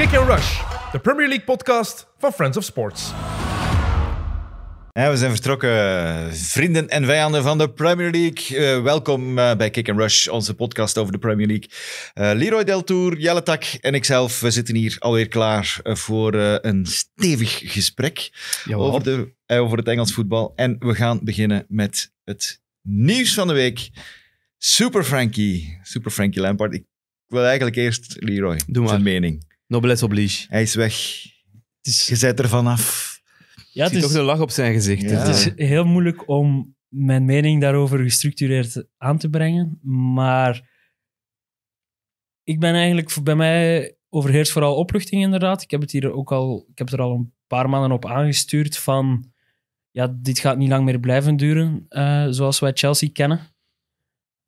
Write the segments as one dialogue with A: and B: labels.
A: Kick and Rush, de Premier League podcast van Friends of Sports.
B: we zijn vertrokken, vrienden en vijanden van de Premier League. Eh, welkom eh, bij Kick and Rush, onze podcast over de Premier League. Eh, Leroy Deltour, Jelle Tak en ikzelf, we zitten hier alweer klaar voor een stevig gesprek over, de, over het Engels voetbal. En we gaan beginnen met het nieuws van de week. Super Frankie, Super Frankie Lampard. Ik wil eigenlijk eerst Leroy, Doe maar. zijn mening. Noblesse oblige. Hij is weg. Is... Je zet er vanaf.
A: Ja, het is toch een lach op zijn gezicht. Het is
C: heel moeilijk om mijn mening daarover gestructureerd aan te brengen. Maar ik ben eigenlijk, bij mij overheerst vooral opluchting inderdaad. Ik heb het hier ook al, ik heb er al een paar maanden op aangestuurd van, ja, dit gaat niet lang meer blijven duren, uh, zoals wij Chelsea kennen.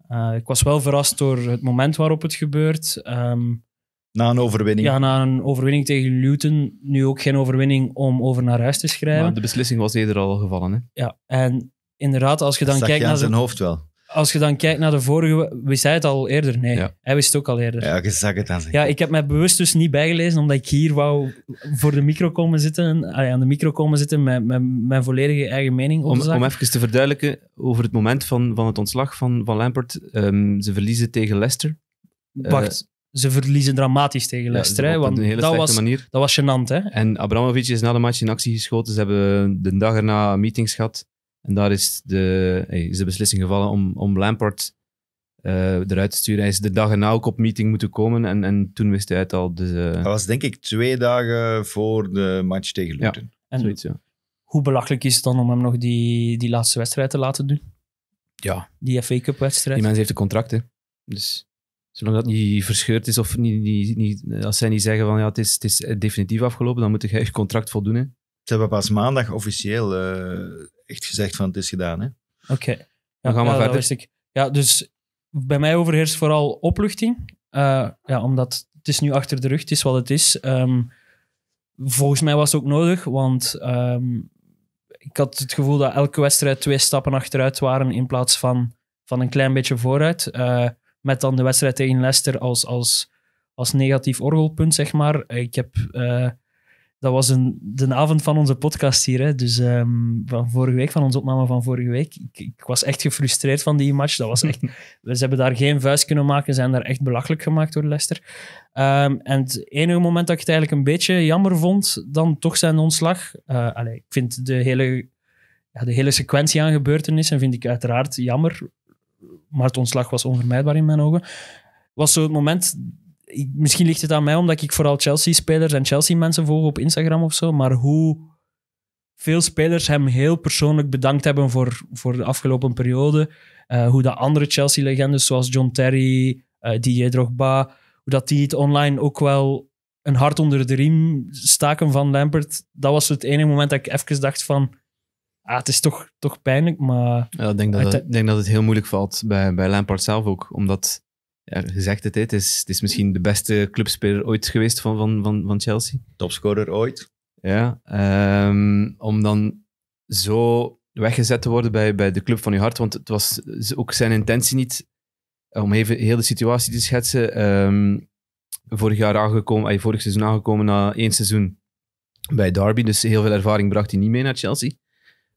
C: Eh, ik was wel verrast door het moment waarop het gebeurt. Ehm, na een overwinning. Ja, na een overwinning tegen Luton. Nu ook geen overwinning om over naar huis te schrijven. Maar de beslissing was eerder al gevallen. Hè? Ja, en inderdaad, als je dan Zag kijkt naar. zijn de, hoofd wel. Als je dan kijkt naar de vorige, wist hij het al eerder? Nee, hij wist het ook al eerder. Ja, je zag het aan Ja, ik heb mij bewust dus niet bijgelezen, omdat ik hier wou voor de micro komen zitten, aan de micro komen zitten met, met mijn volledige eigen mening om, om
A: even te verduidelijken over het moment van, van het ontslag van, van Lampert. Ehm, ze verliezen tegen Leicester. Wacht,
C: eh, ze verliezen dramatisch tegen Leicester. Ja, want dat was, manier.
A: dat was gênant. Hè? En Abramovic is na de match in actie geschoten. Ze hebben de dag erna meetings gehad. En daar is de, is de beslissing gevallen om, om Lampard eh, eruit te sturen. Hij is de dag erna ook op meeting moeten komen. En, en toen wist hij het al. Dus, eh, dat
B: was denk ik twee dagen voor de match
A: tegen Luton. en zoiets, ja.
C: Hoe belachelijk is het dan om hem nog die, die laatste wedstrijd te laten doen? Ja. Die FA Cup wedstrijd? Die mens
A: heeft een contract, hè. Dus... Zolang dat niet verscheurd is of niet, niet, als zij niet zeggen van ja, het is, het is definitief afgelopen, dan moet je je contract voldoen. Hè. Ze hebben pas maandag officieel eh, echt gezegd van het is gedaan.
C: Oké. dan gaan we verder. Ja, dus bij mij overheerst vooral opluchting. Eh, ja, omdat het is nu achter de rug, het is wat het is. Ehm, volgens mij was het ook nodig, want ehm, ik had het gevoel dat elke wedstrijd twee stappen achteruit waren in plaats van, van een klein beetje vooruit. Uh, met dan de wedstrijd tegen Leicester als, als, als negatief orgelpunt, zeg maar. Ik heb, eh, dat was een, de avond van onze podcast hier, hè, dus ehm, van vorige week, van onze opname van vorige week. Ik, ik, was echt gefrustreerd van die match. Dat was echt, ze hebben daar geen vuist kunnen maken, zijn daar echt belachelijk gemaakt door Leicester. Ehm, en het enige moment dat ik het eigenlijk een beetje jammer vond, dan toch zijn ontslag. Uh, eh, allez, ik vind de hele ja, de hele sequentie aan gebeurtenissen vind ik uiteraard jammer maar het ontslag was onvermijdbaar in mijn ogen. Was zo het moment. misschien ligt het aan mij omdat ik vooral Chelsea-spelers en Chelsea-mensen volg op Instagram of zo. Maar hoe veel spelers hem heel persoonlijk bedankt hebben voor, voor de afgelopen periode. Eh, hoe dat andere Chelsea-legendes zoals John Terry, uh, Didier Drogba, hoe dat die het online ook wel een hart onder de riem staken van Lampert. Dat was het enige moment dat ik even dacht van ah, het is toch, toch pijnlijk, maar... Ja, ik denk dat, het,
A: ik denk dat het heel moeilijk valt bij, bij Lampard zelf ook, omdat... gezegd het, het is, het is misschien de beste clubspeler ooit geweest van, van, van, van Chelsea.
B: Topscorer ooit.
A: Ja, ehm, om dan zo weggezet te worden bij, bij de club van je hart, want het was ook zijn intentie niet, eh, om even heel de situatie te schetsen, ehm, vorig jaar aangekomen, eh, vorig seizoen aangekomen na één seizoen bij Derby, dus heel veel ervaring bracht hij niet mee naar Chelsea.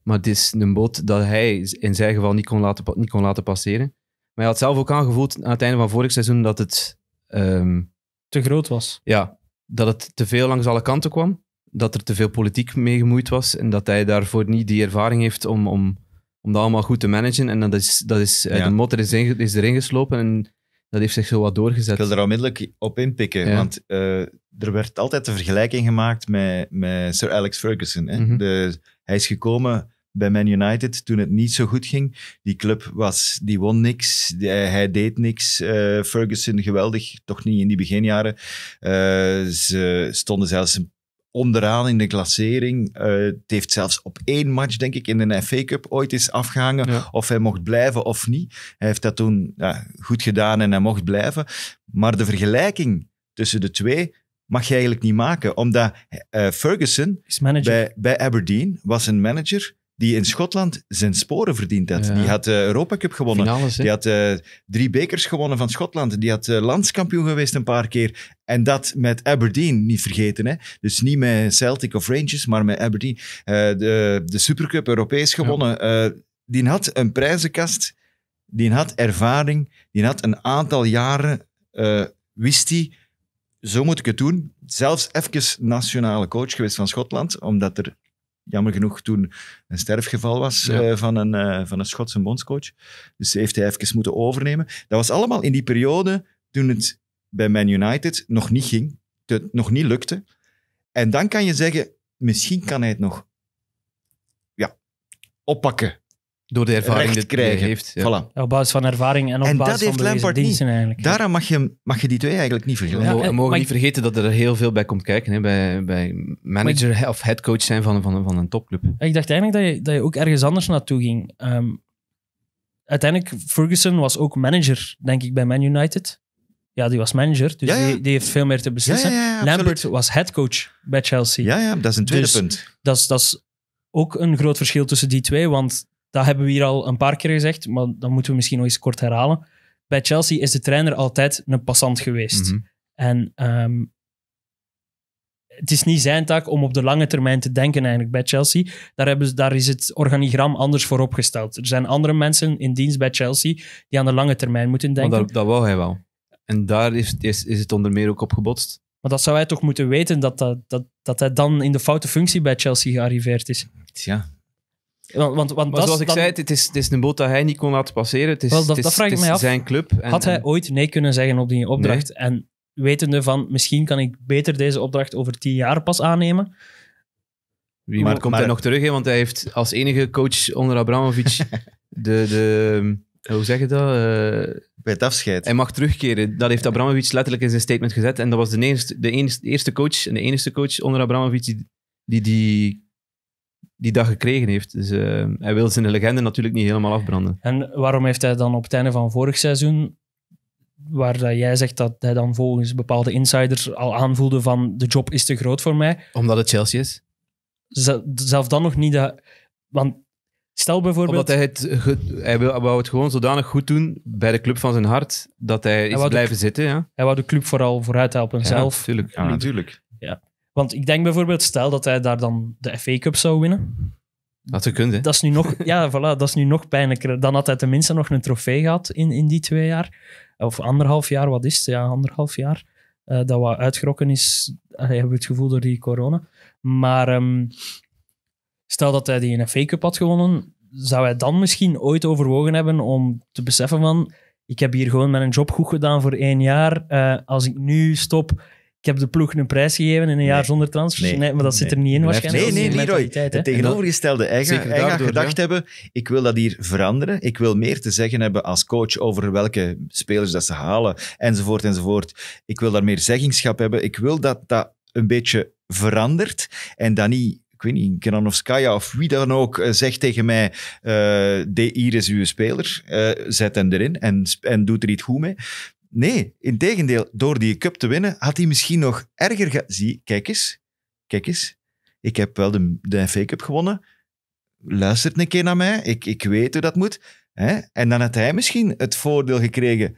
A: Maar het is een boot dat hij in zijn geval niet kon laten, niet kon laten passeren. Maar hij had zelf ook aangevoeld aan het einde van vorig seizoen dat het... Ehm,
C: te groot was.
A: Ja, dat het te veel langs alle kanten kwam. Dat er te veel politiek mee gemoeid was. En dat hij daarvoor niet die ervaring heeft om, om, om dat allemaal goed te managen. En dat is, dat is, eh, de motor is, is erin geslopen en dat heeft zich zo wat doorgezet. Ik wil er
B: onmiddellijk op inpikken, ja. want eh, er werd altijd de vergelijking gemaakt met, met Sir Alex Ferguson. Mhm. de, hij is gekomen bij Man United toen het niet zo goed ging. Die club was, die won niks, hij deed niks. Eh, Ferguson geweldig, toch niet in die beginjaren. Eh, ze stonden zelfs onderaan in de klassering. Eh, het heeft zelfs op één match, denk ik, in de FA Cup ooit is afgehangen of hij mocht blijven of niet. Hij heeft dat toen goed gedaan en hij mocht blijven. Maar de vergelijking tussen de twee mag je eigenlijk niet maken. Omdat Ferguson bij, bij Aberdeen was een manager die in Schotland zijn sporen verdiend had. Die had de eh, Europa Cup gewonnen. die had eh, drie bekers gewonnen van Schotland. Die had eh, landskampioen geweest een paar keer. En dat met Aberdeen, niet vergeten. Hè? Dus niet met Celtic of Rangers, maar met Aberdeen. de, de Supercup Europees gewonnen. die had een prijzenkast. Die had ervaring. Die had een aantal jaren, wist hij zo moet ik het doen. Zelfs even nationale coach geweest van Schotland, omdat er jammer genoeg toen een sterfgeval was eh, van, een, eh, van een Schotse bondscoach. Dus heeft hij even moeten overnemen. Dat was allemaal in die periode toen het bij Man United nog niet ging, het nog niet lukte. En dan kan je zeggen, misschien kan hij het nog ja, oppakken door de ervaring die hij heeft. Voilà.
C: op basis van ervaring en op en basis dat heeft van Lampard niet. eigenlijk. Daarom
B: mag je, mag je die twee eigenlijk niet vergelijken. we mogen niet
A: vergeten dat er heel veel bij komt kijken, hè, bij, bij manager of headcoach zijn van, van, van een topclub.
C: Ik dacht eigenlijk dat je, dat je ook ergens anders naartoe ging. Um, uiteindelijk, Ferguson was ook manager, denk ik, bij Man United. Ja, die was manager, dus Die, die, heeft veel meer te beslissen. Lambert was was headcoach bij Chelsea. Ja, ja, dat is een tweede dus punt. Dat is, dat is ook een groot verschil tussen die twee, want dat hebben we hier al een paar keer gezegd, maar dat moeten we misschien nog eens kort herhalen. Bij Chelsea is de trainer altijd een passant geweest. Mhm. En ehm, het is niet zijn taak om op de lange termijn te denken eigenlijk bij Chelsea. Daar, hebben ze, daar is het organigram anders voor opgesteld. Er zijn andere mensen in dienst bij Chelsea die aan de lange termijn moeten denken. dat, wou hij wel. En daar is, is, is het onder meer ook op gebotst. Maar dat zou hij toch moeten weten, dat, dat, dat, dat hij dan in de foute functie bij Chelsea gearriveerd is.
A: Ja, want, want, want zoals ik zei, het is, het is een boot dat hij niet kon laten passeren. Het is, dat, het is, vraag ik af. zijn club. En, Had hij
C: ooit nee kunnen zeggen op die opdracht? En wetende van, misschien kan ik beter deze opdracht over tien jaar pas aannemen.
A: maar komt hij nog terug, hè? want hij heeft als enige coach onder Abramovic de, de... Hoe zeg je dat? Eh, Bij het afscheid. Hij mag terugkeren. Dat heeft Abramovic letterlijk in zijn statement gezet. En dat was de, eerste, de eerste coach en de enige coach onder Abramovic die die die dag gekregen heeft. Dus eh, hij wil zijn legende natuurlijk niet helemaal afbranden.
C: En waarom heeft hij dan op het einde van vorig seizoen, waar dat jij zegt dat hij dan volgens bepaalde insiders al aanvoelde van de job is te groot voor mij? Omdat het Chelsea is? Zelf dan nog niet dat... Want Stel bijvoorbeeld... Omdat hij het,
A: hij wou het gewoon zodanig goed doen bij de club van zijn hart, dat hij, is blijven zitten. Ja.
C: Hij wou de club vooral vooruit helpen zelf. Natuurlijk. Ja, natuurlijk. Want ik denk bijvoorbeeld, stel dat hij daar dan de FA Cup zou winnen. Dat had kunnen. Dat is nu nog, ja, voilà, dat is nu nog pijnlijker. Dan had hij tenminste nog een trofee gehad in, in die twee jaar. Of anderhalf jaar, wat is het? Ja, anderhalf jaar. Eh, dat wat uitgerokken is, allee, hebben we het gevoel door die corona. Maar ehm, stel dat hij die FA Cup had gewonnen, zou hij dan misschien ooit overwogen hebben om te beseffen van ik heb hier gewoon mijn job goed gedaan voor één jaar. Eh, als ik nu stop, ik heb de ploeg een prijs gegeven in een jaar zonder transfers. Nee, maar dat zit er niet in waarschijnlijk. Nee, nee, Leroy. Het tegenovergestelde.
B: Ik gedacht hebben, ik wil dat hier veranderen. Ik wil meer te zeggen hebben als coach over welke spelers dat ze halen, enzovoort, enzovoort. Ik wil daar meer zeggenschap hebben. Ik wil dat dat een beetje verandert en dat niet ik weet niet, Kranovskaya of wie dan ook eh, zegt tegen mij: uh, eh, hier is uw speler, eh, zet hem erin en, en doet er iets goed mee. Nee, in tegendeel. Door die cup te winnen had hij misschien nog erger... Ge- Zie, kijk eens. Kijk eens. Ik heb wel de, de FA Cup gewonnen. Luistert een keer naar mij. Ik, ik weet hoe dat moet. Hè? En dan had hij misschien het voordeel gekregen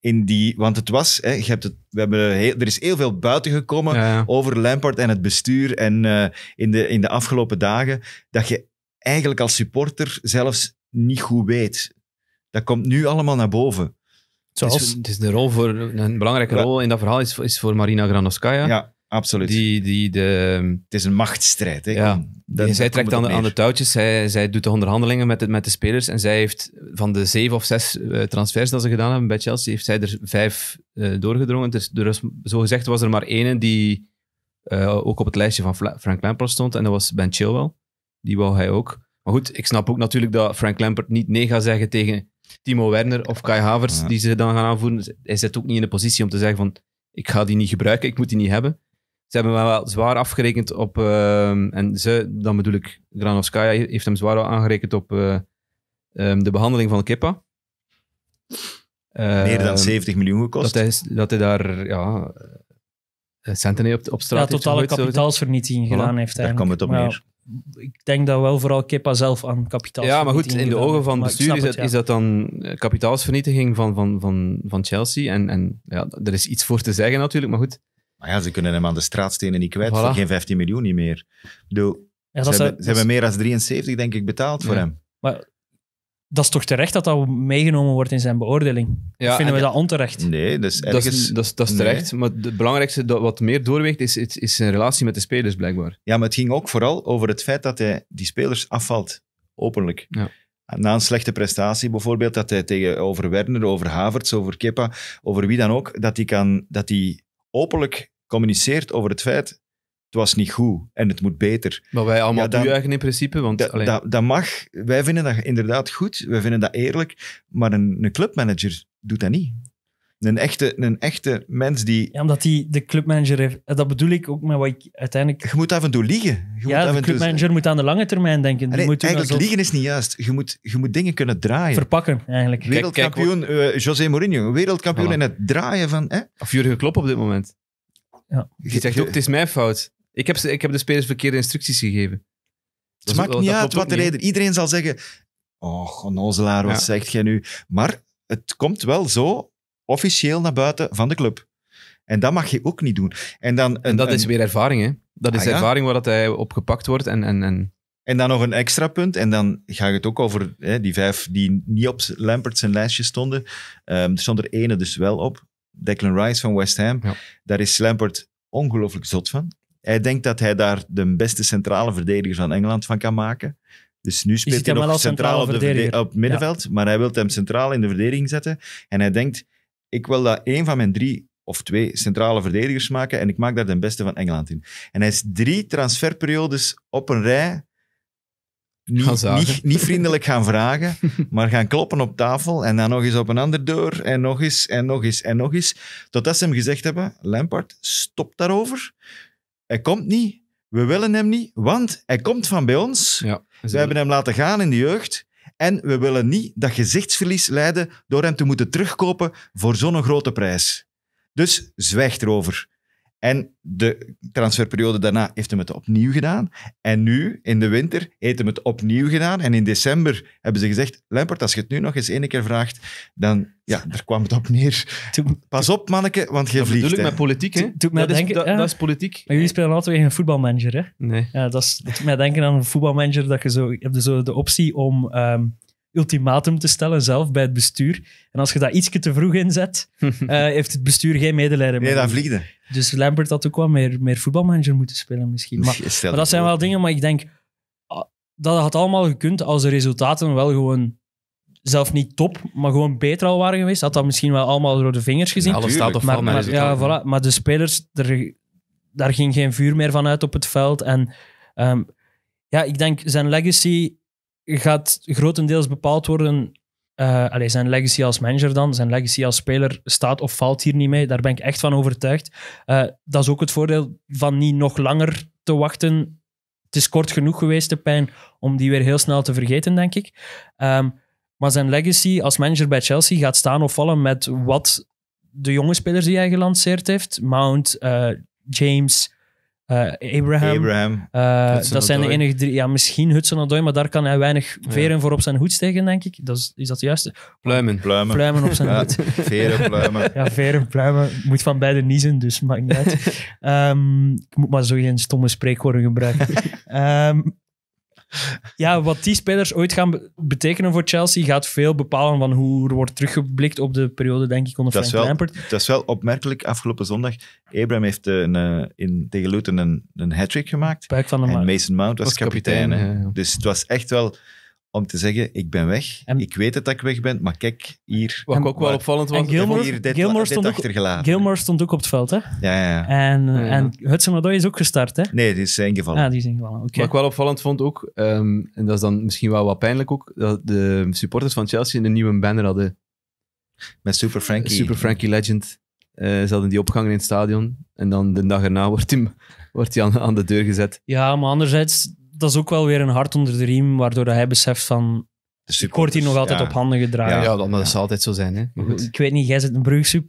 B: in die... Want het was... Hè, je hebt het, we hebben er is heel veel buiten gekomen over Lampard en het bestuur. En eh, in, de, in de afgelopen dagen... Dat je eigenlijk als supporter zelfs niet goed weet. Dat komt nu allemaal naar boven.
A: Het, is, voor, een belangrijke rol in dat verhaal is, is voor Marina Granoskaya. Ja, absoluut. Die, die de, het is een machtsstrijd. Hè? Ja, zij trekt aan de, aan de, touwtjes, zij, zij doet de onderhandelingen met de, met de spelers. En zij heeft van de zeven of zes eh, transfers dat ze gedaan hebben bij Chelsea, heeft zij er vijf eh, doorgedrongen. Dus, zo gezegd was er maar één die eh, ook op het lijstje van Frank Lampard stond. En dat was Ben Chilwell. Die wou hij ook. Maar goed, ik snap ook natuurlijk dat Frank Lampard niet nee gaat zeggen tegen Timo Werner of Kai Havers die ze dan gaan aanvoeren. Hij zit ook niet in de positie om te zeggen van ik ga die niet gebruiken, ik moet die niet hebben. Ze hebben wel zwaar afgerekend op, ehm, en ze, dan bedoel ik, Granovskaya heeft hem zwaar aangerekend op eh, ehm, de behandeling van Kippa. Meer dan 70 ehm, miljoen gekost. Dat hij, dat hij daar ja, eh, centen op, op straat ja, totale kapitaalsvernietiging gedaan heeft. Daar kwam het op neer
C: ik denk dat wel vooral Kepa zelf aan kapitaal. Ja, maar goed, in de ogen van bestuur is, het, is dat
A: dan eh, kapitaalsvernietiging van, van, van, van Chelsea. En, en ja, er is iets voor te zeggen natuurlijk, maar goed. Maar ja, ze kunnen hem aan de
B: straatstenen niet kwijt geen 15 miljoen niet meer. Doe, ze, hebben, meer dan 73, denk ik, betaald voor hem.
C: Maar dat is toch terecht dat dat meegenomen wordt in zijn beoordeling? vinden we
A: dat onterecht? Nee, dus dat, is, dat, terecht. Maar het belangrijkste wat meer doorweegt is, is, zijn relatie met de spelers, blijkbaar. Ja, maar het ging ook vooral over het feit dat hij die spelers afvalt,
B: openlijk. Ja. Na een slechte prestatie bijvoorbeeld, dat hij tegenover Werner, over Havertz, over Kepa, over wie dan ook, dat hij, kan, dat hij openlijk communiceert over het feit het was niet goed en het moet beter. Maar wij allemaal ja,
A: in principe. Want,
B: dat mag. Wij vinden dat inderdaad goed. Wij vinden dat eerlijk. Maar een, clubmanager doet dat niet. Een echte, een echte mens die...
C: Ja, omdat hij de clubmanager heeft... Eh, dat bedoel ik ook met wat ik uiteindelijk... Je moet af en toe liegen. Je ja, de clubmanager moet aan de lange termijn denken. moet eigenlijk, liegen is
B: niet juist. Je moet, je moet dingen kunnen draaien. Verpakken, eigenlijk. Wereldkampioen kijk, eh, José
A: Mourinho. Wereldkampioen voilà. in het draaien van... Hè? Of Jurgen Klopp op dit moment. Ja. Je zegt ook, het is mijn fout. Ik heb, ik heb de spelers verkeerde instructies gegeven. Het maakt niet uit wat de
B: reden. Iedereen zal zeggen: Oh, onnozelaar, wat zegt
A: jij nu? Maar het komt wel
B: zo officieel naar buiten van de club. En dat mag je ook niet doen. En, dan en dat is weer ervaring, hè? Dat is ah, ervaring waar dat hij op gepakt wordt. En, en, en... en dan nog een extra punt. En dan ga ik het ook over hè, die vijf die niet op Lampert's zijn lijstje stonden. Um, er stond er ene dus wel op. Declan Rice van West Ham. Daar is Lampert ongelooflijk zot van. Hij denkt dat hij daar de beste centrale verdediger van Engeland van kan maken. Dus nu speelt hij nog centraal op, op het middenveld, maar hij wil hem centraal in de verdediging zetten. En hij denkt, ik wil dat één van mijn drie of twee centrale verdedigers maken en ik maak daar de beste van Engeland in. En hij is drie transferperiodes op een rij niet, niet, vriendelijk gaan vragen, maar gaan kloppen op tafel en dan nog eens op een ander deur en nog eens en nog eens en nog eens. Totdat ze hem gezegd hebben, Lampard, stop daarover. Hij komt niet. We willen hem niet, want hij komt van bij ons. Ja, we hebben hem laten gaan in de jeugd. En we willen niet dat gezichtsverlies leiden door hem te moeten terugkopen voor zo'n grote prijs. Dus zwijg erover. En de transferperiode daarna heeft hem het opnieuw gedaan. En nu, in de winter, heeft hem het opnieuw gedaan. En in december hebben ze gezegd, Lampert, als je het nu nog eens één keer vraagt, dan ja, daar kwam het op neer. Pas op, manneke, want je vliegt. Natuurlijk met politiek, hè? dat, denken, is, ah. dat, is
C: politiek. Maar jullie spelen altijd tegen een voetbalmanager, hè? Nee. Ja, dat, is, doet mij denken aan een voetbalmanager, dat je zo... Je hebt zo de optie om... Ehm, ultimatum te stellen zelf bij het bestuur. En als je dat ietsje te vroeg inzet, uh, heeft het bestuur geen medelijden meer. Nee, dat vliegde. Dus Lambert had ook wel meer, meer voetbalmanager moeten spelen misschien. Maar, dat zijn wel dingen, maar ik denk, ah, dat had allemaal gekund als de resultaten wel gewoon zelf niet top, maar gewoon beter al waren geweest. Had dat misschien wel allemaal door de vingers gezien. Ja, alles staat op maar, maar, ja, voilà, maar de spelers, er, daar ging geen vuur meer van uit op het veld. En ehm, ja, ik denk zijn legacy gaat grotendeels bepaald worden. Uh, zijn legacy als manager dan, zijn legacy als speler staat of valt hier niet mee. Daar ben ik echt van overtuigd. Eh, dat is ook het voordeel van niet nog langer te wachten. Het is kort genoeg geweest, de pijn, om die weer heel snel te vergeten, denk ik. Ehm, maar zijn legacy als manager bij Chelsea gaat staan of vallen met wat de jonge spelers die hij gelanceerd heeft. Mount, eh, James, eh, Abraham. Eh, dat zijn de enige drie. Ja, misschien Hudson Odoi, maar daar kan hij weinig veren voor op zijn hoed steken, denk ik. Dat is, is dat het juiste? Pluimen. Pluimen. Pluimen op zijn hoed. Veren, pluimen. ja, veren, pluimen. Moet van beide niezen, dus maakt niet uit. Ehm, ik moet maar zo geen stomme spreekwoorden gebruiken. Ehm, ja, wat die spelers ooit gaan betekenen voor Chelsea, gaat veel bepalen van hoe er wordt teruggeblikt op de periode, denk ik, onder dat Frank Lampert.
B: Dat is wel opmerkelijk. Afgelopen zondag, Abraham heeft eh, een, eh, in, tegen Luton een, een hat-trick gemaakt. van de en Mason Mount was, kapitein. Dus het was echt wel om te zeggen, ik ben weg. En, ik weet het dat ik weg ben, maar kijk hier. Wat ook wel opvallend was. Gilmore, hier dit, Gilmore stond achtergelaten. Ook,
C: Gilmore stond ook op het veld, hè? Ja, ja. ja. En, ja, ja. en Hudson-Odoi is ook gestart, hè? Nee, die is eh, ingevallen. Ja, die is ingevallen, Oké. Wat ik wel opvallend vond ook, ehm, en dat is dan
A: misschien wel wat pijnlijk ook, dat de supporters van Chelsea een nieuwe banner hadden. Met Super Frankie. Super Frankie Legend. Eh, ze hadden die opgang in het stadion. En dan de dag erna wordt hij
C: wordt aan de deur gezet. Ja, maar anderzijds dat is ook wel weer een hart onder de riem, waardoor hij beseft van... Ik word hier nog altijd op handen gedragen. Ja, ja
A: dat, zal altijd zo zijn. Hè?
C: Maar goed. Ik weet niet, jij bent een Brugse,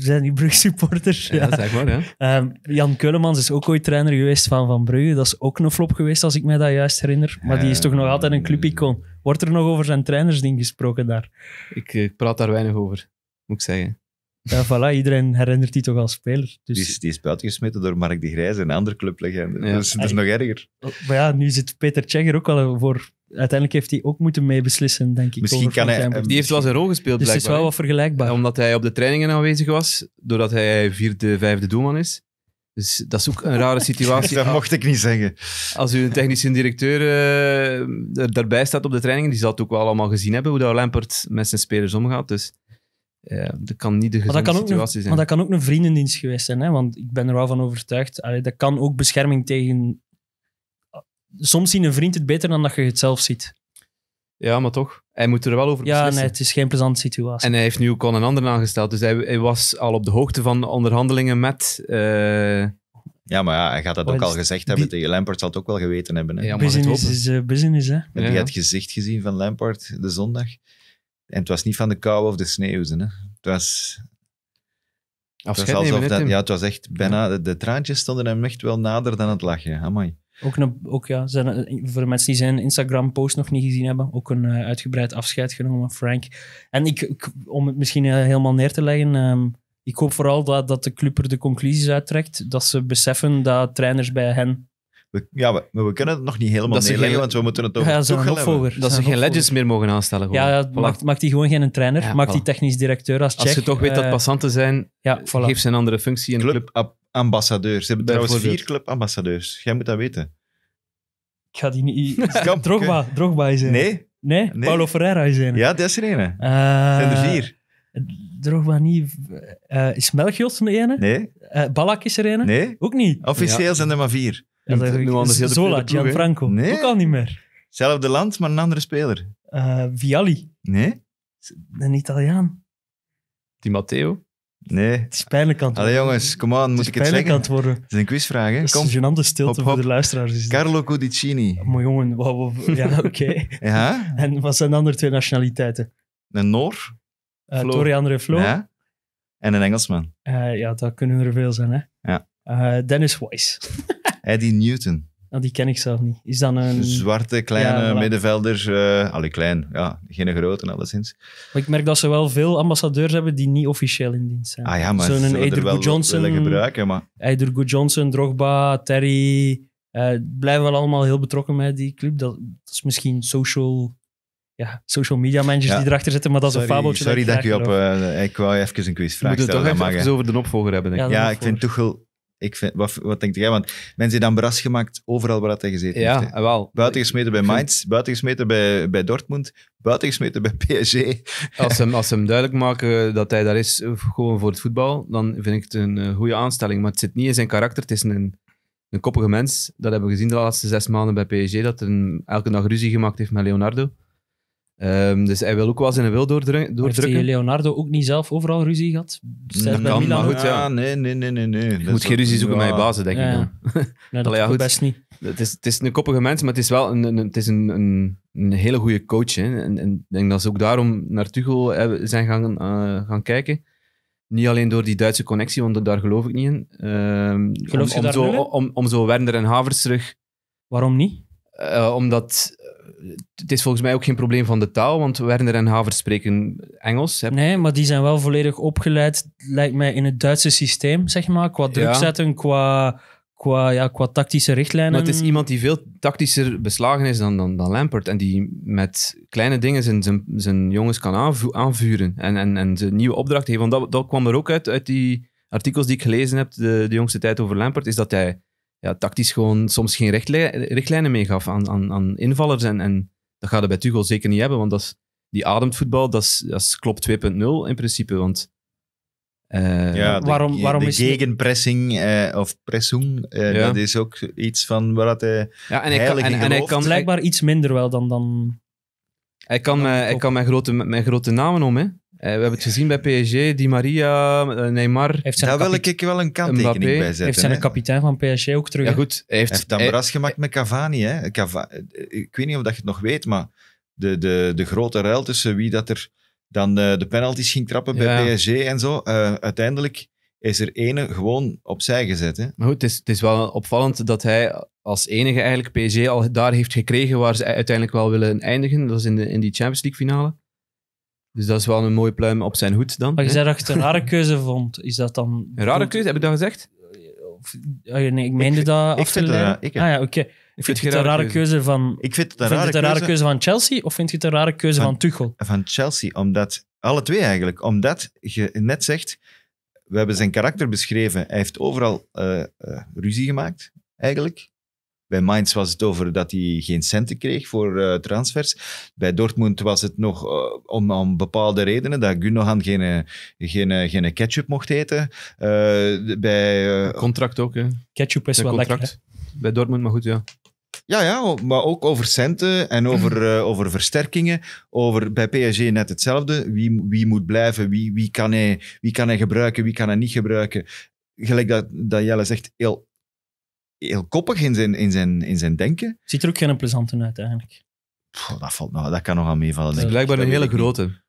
C: zijn die Brugge supporters. Ja, ja. zeg maar. Ehm, Jan Kullemans is ook ooit trainer geweest van Van Brugge. Dat is ook een flop geweest, als ik mij dat juist herinner. Maar die is toch nog altijd een clubicoon. Wordt er nog over zijn trainersding gesproken daar? Ik, ik eh, praat daar weinig over, moet ik zeggen. Ja, voilà, iedereen herinnert die toch als speler. Dus... Die, is, die is buitengesmeten
B: door Mark de Grijs en andere clublegende. Dus dat is nog erger.
C: Oh, maar ja, nu zit Peter Tjegger ook al voor. Uiteindelijk heeft hij ook moeten meebeslissen, denk ik. Misschien kan hij, die heeft
A: wel zijn rol gespeeld, Dus het is wel wat vergelijkbaar. Omdat hij op de trainingen aanwezig was, doordat hij vierde, vijfde doelman is. Dus dat is ook een rare situatie. dat mocht ik niet zeggen. Als u een technische directeur uh, daarbij staat op de trainingen, die zal het ook wel allemaal gezien hebben, hoe dat Lampert met zijn spelers omgaat. Dus eh, dat kan niet de gezonde situatie zijn. Maar
C: dat kan ook een vriendendienst geweest zijn, hè? want ik ben er wel van overtuigd. dat kan ook bescherming tegen... Soms zien een vriend het beter dan dat je het zelf ziet.
A: Ja, maar toch. Hij moet er wel over beslissen. Ja, nee, het
C: is geen plezante situatie.
A: En hij heeft nu ook al een ander aangesteld. Dus hij, hij was al op de hoogte van onderhandelingen met... Eh, ja,
B: maar ja, hij gaat dat oh, ook al gezegd hebben tegen Lampard. Zal het ook wel geweten hebben. Hè? Ja,
C: business is eh, business, hè. Heb je het
B: gezicht gezien van Lampard de zondag? En het was niet van de kou of de sneeuw. Hè. Het was... Het was alsof dat, ja, het was echt bijna... De, de, traantjes stonden hem echt wel nader dan het lachen. Amai.
C: Ook, een, ook ja, zijn, voor mensen die zijn Instagram-post nog niet gezien hebben, ook een eh, uitgebreid afscheid genomen, Frank. En ik, om het misschien eh, helemaal neer te leggen, ehm, ik hoop vooral dat, dat de club er de conclusies uittrekt, dat ze beseffen dat trainers bij hen
B: we, ja, we, we, kunnen het nog niet helemaal dat neerleggen, geen, want we moeten het ook
C: ja, zo'n Dat ze geen
A: legends meer mogen aanstellen. Ja, maakt,
C: maakt die gewoon geen trainer, maakt voilà. die technisch directeur als check. Als je toch weet dat eh,
A: passanten zijn, ja, eh, geeft ze een andere functie een club. ambassadeurs. Ze hebben trouwens vier clubambassadeurs. Jij moet dat weten.
C: Ik ga die niet... Drogba, Drogba is er. Nee? Nee? nee? Paulo Ferreira is er. Ja, dat is er een. Eh, zijn er vier. Drogba niet. Uh, is Melchiot een ene? Nee. Uh, Balak is er een? Nee. Ook niet. Officieel zijn er maar vier nu anders Zola, Gianfranco. Nee. Ook al niet meer.
B: Hetzelfde land, maar een andere speler.
C: Uh, Vialli. Nee. Een Italiaan.
B: Di Matteo. Nee. Het is pijnlijk aan Alle jongens, kom aan, moet ik het zeggen? Het worden. Het is een quizvraag, hè? Kom. Het is een
C: gênante stilte voor de luisteraars. Is Carlo Cudicini. Mooi jongen,
A: ja, oké.
B: ja?
C: En wat zijn de andere twee nationaliteiten?
B: Een Noor.
A: Uh,
C: Tori Flo. Ja.
B: En een Engelsman.
C: Eh, ja, dat kunnen er veel zijn, hè? Ja. Dennis Weiss. Eddie Newton. Oh, die ken ik zelf niet. Is dan een... Zwarte, kleine
B: middenvelder. Uh, eh, allee, klein. Ja, geen grote, alleszins.
C: Maar ik merk dat ze wel veel ambassadeurs hebben die niet officieel in dienst zijn. Ah ja, maar Zo'n Eidergo Johnson, gebruiken, maar... Johnson, Drogba, Terry... Eh, blijven wel allemaal heel betrokken bij die club. Dat, is misschien social... Ja, social media managers die erachter zitten, maar dat is een fabeltje. Sorry dat ik, u op...
B: Eh, ik wou even een quiz vragen stellen. We moeten toch even, over de opvolger hebben. Denk ik. Ja, ja ik vind toch wel ik vind, wat, wat denkt jij? Want mensen zijn dan bras gemaakt overal waar hij gezeten heeft. Ja, wel. Buitengesmeten bij Mainz,
A: buitengesmeten bij, bij Dortmund, buitengesmeten bij PSG. Als ze hem, als hem duidelijk maken dat hij daar is gewoon voor het voetbal, dan vind ik het een eh, goede aanstelling. Maar het zit niet in zijn karakter. Het is een, een koppige mens. Dat hebben we gezien de laatste zes maanden bij PSG, dat hij elke dag ruzie gemaakt heeft met Leonardo. Ehm, dus hij wil ook wel eens in een wil doordrukken. Heeft
C: Leonardo ook niet zelf overal ruzie gehad? Dus dat kan, goed, ja, ah, nee, nee, nee, nee. nee. Je moet geen ruzie zoeken ja. met je bazen, denk ik dan. dat Allee, ja, best
A: niet. Het is, het is een koppige mens, maar het is wel een, een het is een, een, een, hele goede coach. En, ik denk dat ze ook daarom naar Tuchel eh, zijn gaan, eh, gaan kijken. Niet alleen door die Duitse connectie, want daar geloof ik niet in. Um, om, zo, om, om, zo Werner en Havers terug... Waarom niet? Eh, omdat
C: het is volgens mij ook geen probleem van de taal, want Werner en Havre spreken Engels. Nee, maar die zijn wel volledig opgeleid, lijkt mij, in het Duitse systeem, zeg maar. Qua druk zetten, qua, qua, ja, qua tactische richtlijnen. Maar het is
A: iemand die veel tactischer beslagen is dan, dan, dan Lampert. En die met kleine dingen zijn, zijn, zijn jongens kan aanvuren. En, en, en zijn nieuwe opdracht geven. Want dat, dat kwam er ook uit, uit die artikels die ik gelezen heb de, de jongste tijd over Lampert. Is dat hij ja, tactisch gewoon soms geen richtlijnen meegaf aan, aan, aan invallers. En, en dat gaat er bij Tuchel zeker niet hebben, want dat is, die ademt voetbal, dat is, dat klopt 2.0 in principe. Want eh,
B: ja, de, waarom, waarom is gegenpressing uh, of
A: pressing, eh, dat is ook iets van waar hij ja, en hij kan, en, blijkbaar
C: iets minder wel dan... dan
A: hij kan, dan hij kan mijn grote, met grote namen om, hè. Eh, we hebben het gezien bij PSG, Di Maria, eh, Neymar. Heeft Daar wil ik wel een kanttekening bij zetten. Heeft zijn kapitein
C: van PSG ook terug. Ja, goed. Hij heeft, dan bras
B: gemaakt met Cavani. Hè? Cavani. Ik weet niet of dat je het nog weet, maar de, de, de grote ruil tussen wie dat er dan de, eh, de penalties ging trappen bij PSG
A: en zo. uiteindelijk is er ene gewoon opzij gezet. Hè? Maar goed, het is, het is wel opvallend dat hij als enige eigenlijk PSG al daar heeft gekregen waar ze uiteindelijk wel willen eindigen. Dat is in, de, in die Champions League finale. Dus dat is wel een mooie pluim op zijn hoed
C: dan. Wat je zei dat je een rare keuze vond. Is dat dan... Een rare keuze? Heb ik dat gezegd? Of, ah, nee, ik meende dat ik af Ik, ah ja, oké. Vind je het een rare keuze van... Ik vind het een, rare, keuze...
B: van Chelsea of vind je het een rare keuze van, Tuchel? Van Chelsea, omdat... Alle twee eigenlijk. Omdat je net zegt, we hebben zijn karakter beschreven. Hij heeft overal eh, eh, ruzie gemaakt, eigenlijk. Bij Mainz was het over dat hij geen centen kreeg voor eh, transfers. Bij Dortmund was het nog eh, om, om, bepaalde redenen dat Gundogan geen, eh, geen, geen ketchup mocht eten. bij, contract ook, hè?
A: Ketchup is wel lekker. Bij Dortmund, maar goed, ja.
B: Ja, ja, maar ook over centen en over, over versterkingen. Over, bij PSG net hetzelfde. Wie, wie moet blijven, wie, wie, kan hij, wie kan hij gebruiken, wie kan hij niet gebruiken. Gelijk dat, dat Jelle zegt, heel heel koppig in zijn, in zijn, in zijn denken. Ziet er ook geen plezante uit eigenlijk. dat, valt nog, dat kan nogal meevallen. Het is blijkbaar een hele grote.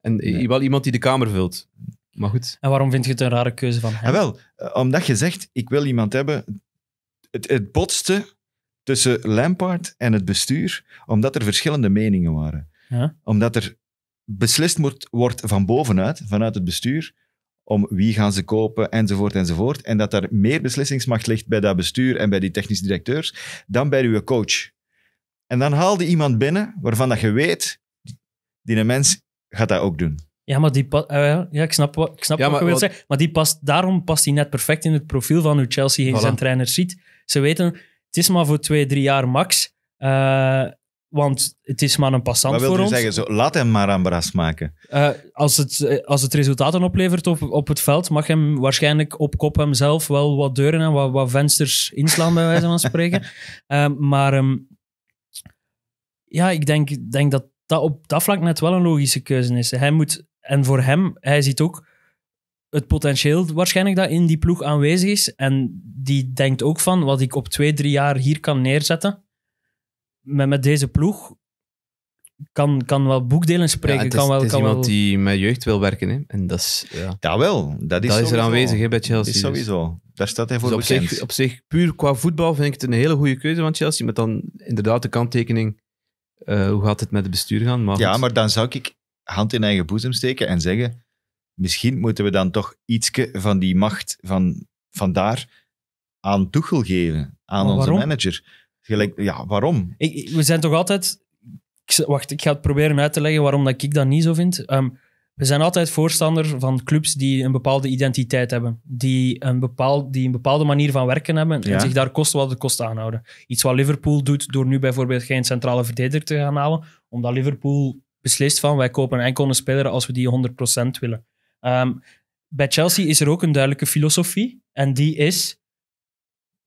A: En eh, wel iemand die de kamer
B: vult. Maar goed.
C: En waarom vind je het een rare keuze van hem? Ah, wel,
B: eh, omdat je zegt, ik wil iemand hebben... Het, het botste tussen Lampard en het bestuur, omdat er verschillende meningen waren. Ja. Omdat er beslist moet, wordt van bovenuit, vanuit het bestuur, om wie gaan ze kopen, enzovoort, enzovoort. En dat er meer beslissingsmacht ligt bij dat bestuur en bij die technisch directeurs dan bij uw coach. En dan haal iemand binnen waarvan dat je weet, die een mens gaat dat ook doen.
C: Ja, maar die eh, ja, ik snap, wat, ik snap wat je wilt zeggen. Maar die past, daarom past hij net perfect in het profiel van uw Chelsea voilà. zijn trainers ziet. Ze weten, het is maar voor twee, drie jaar max. Eh, want het is maar een passant voor ons. Wat wil zeggen? Zo,
B: laat hem maar bras maken.
C: Eh, als, het, eh, als het resultaten oplevert op, op het veld, mag hem waarschijnlijk op kop hemzelf wel wat deuren en wat, wat vensters inslaan, bij wijze van spreken. Eh, maar ehm, ja, ik denk, denk dat dat op dat vlak net wel een logische keuze is. Hij moet, en voor hem, hij ziet ook het potentieel waarschijnlijk dat in die ploeg aanwezig is. En die denkt ook van, wat ik op twee, drie jaar hier kan neerzetten met, met deze ploeg kan, kan wel boekdelen spreken. Ja, het is, kan wel, het is iemand
A: die met jeugd wil werken. Hè? En dat is, ja. Dat wel. Dat is, dat is er aanwezig hè, bij Chelsea. Is dus. sowieso. Daar staat hij dus voor dus op, zich, op zich, puur qua voetbal, vind ik het een hele goede keuze van Chelsea. Met dan inderdaad de kanttekening, eh, hoe gaat het met het bestuur gaan? Maar ja, maar
B: dan zou ik hand in eigen boezem steken en zeggen, misschien moeten we dan toch iets van die macht van, van daar aan
C: Tuchel geven, aan onze manager ja, waarom? Ik, we zijn toch altijd... wacht, ik ga het proberen uit te leggen waarom dat ik dat niet zo vind. Ehm, we zijn altijd voorstander van clubs die een bepaalde identiteit hebben. Die een, bepaal, die een bepaalde manier van werken hebben en zich daar kost wat het kost aanhouden. Iets wat Liverpool doet door nu bijvoorbeeld geen centrale verdediger te gaan halen, omdat Liverpool beslist van wij kopen enkel een speler als we die 100% willen. Ehm, bij Chelsea is er ook een duidelijke filosofie en die is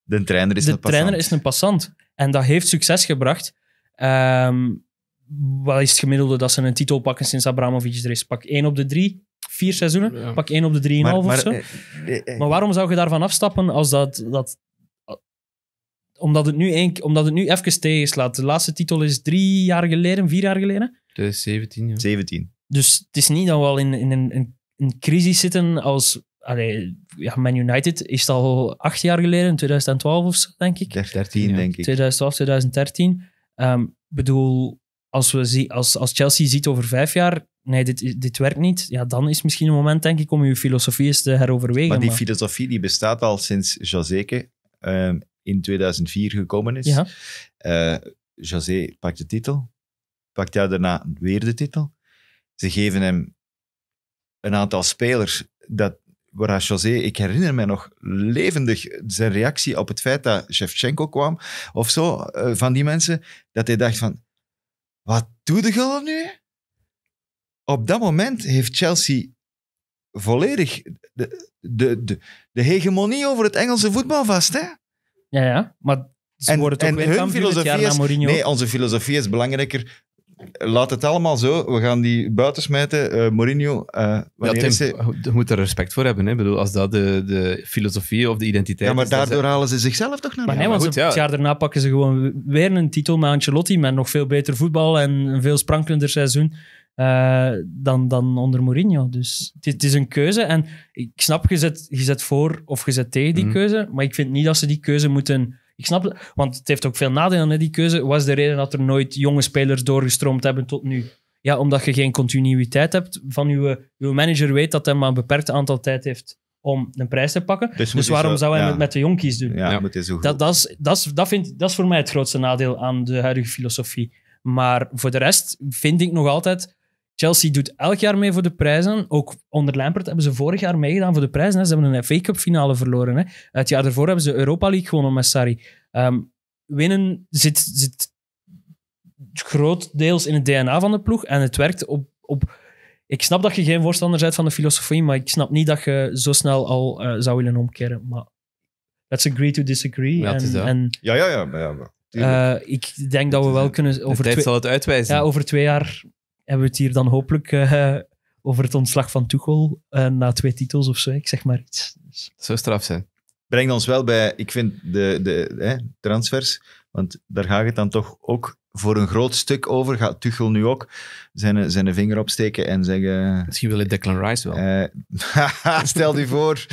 B: de trainer is een passant. trainer is
C: een passant. En dat heeft succes gebracht. Um, wat is het gemiddelde dat ze een titel pakken sinds Abramovic er is? Pak één op de drie vier seizoenen. Pak één op de 3,5 of zo. Eh, eh, eh. maar waarom zou je daarvan afstappen als dat... dat omdat het, nu een, omdat het nu even tegenslaat. De laatste titel is drie jaar geleden, vier jaar geleden.
A: 2017, 17.
C: Dus het is niet dat we al in, in een, een crisis zitten als ja, Man United is al acht jaar geleden, in 2012 of zo, denk ik. 2013 denk ik. 2012, 2013. Um, bedoel, als, we zie, als, als Chelsea ziet over vijf jaar, nee, dit, dit werkt niet, ja, dan is misschien een moment, denk ik, om je filosofie eens te heroverwegen. Maar die
B: filosofie die bestaat al sinds Joseke ehm, in 2004 gekomen is. Ja. Uh, pakt de titel, pakt jou daarna weer de titel. Ze geven hem een aantal spelers dat waar José, ik herinner mij nog levendig zijn reactie op het feit dat Shevchenko kwam of zo, eh, van die mensen, dat hij dacht van, wat doe de al nu? Op dat moment heeft Chelsea volledig de, de, de, de hegemonie over het Engelse voetbal vast,
C: hè? Ja, ja, maar ze en, worden toch en weer hun filosofie Nee,
B: onze filosofie is belangrijker laat het allemaal zo. We gaan die buiten smijten. Eh, Mourinho, uh,
A: ze... je moet er respect voor hebben. Hè? Ik bedoel, als dat de, de filosofie of de identiteit Ja, maar daardoor halen ze zichzelf toch naar
C: Maar, nee, want het jaar daarna pakken ze gewoon weer een titel met Ancelotti, met nog veel beter voetbal en een veel sprankelender seizoen. Eh, dan, dan onder Mourinho. Dus het, is een keuze. En ik snap, je zet, je zet voor of je zet tegen die mhm. keuze. Maar ik vind niet dat ze die keuze moeten ik snap het, want het heeft ook veel nadelen, hè, die keuze. Was de reden dat er nooit jonge spelers doorgestroomd hebben tot nu? Ja, omdat je geen continuïteit hebt van uw, uw manager weet dat hij maar een beperkt aantal tijd heeft om een prijs te pakken. Dus, dus waarom zou hij ja. met, de jonkies doen? Ja, zo Dat, dat, is, dat, is, dat, vind, dat is voor mij het grootste nadeel aan de huidige filosofie. Maar voor de rest vind ik nog altijd Chelsea doet elk jaar mee voor de prijzen. Ook onder Lampert hebben ze vorig jaar meegedaan voor de prijzen. Hè. Ze hebben een FA Cup finale verloren. Hè. Het jaar daarvoor hebben ze Europa League gewonnen met Sarri. Ehm, winnen zit, zit grotendeels in het DNA van de ploeg. En het werkt op, op... Ik snap dat je geen voorstander bent van de filosofie, maar ik snap niet dat je zo snel al eh, zou willen omkeren. Maar let's agree to disagree. Ja, en, en,
B: ja, ja, ja. ja,
C: eh, ja. ik denk dat we wel kunnen... Over tijd zal het uitwijzen. Ja, over twee jaar hebben we het hier dan hopelijk eh, over het ontslag van Tuchel eh, na twee titels of zo. Ik zeg maar iets.
B: Dus- zo straf zijn. Brengt ons wel bij, ik vind de, de hè, transfers want daar gaat het dan toch ook voor een groot stuk over. Gaat Tuchel nu ook zijn, zijn vinger opsteken en zeggen... Misschien wil hij Declan Rice wel.
C: Eh,
A: stel die voor.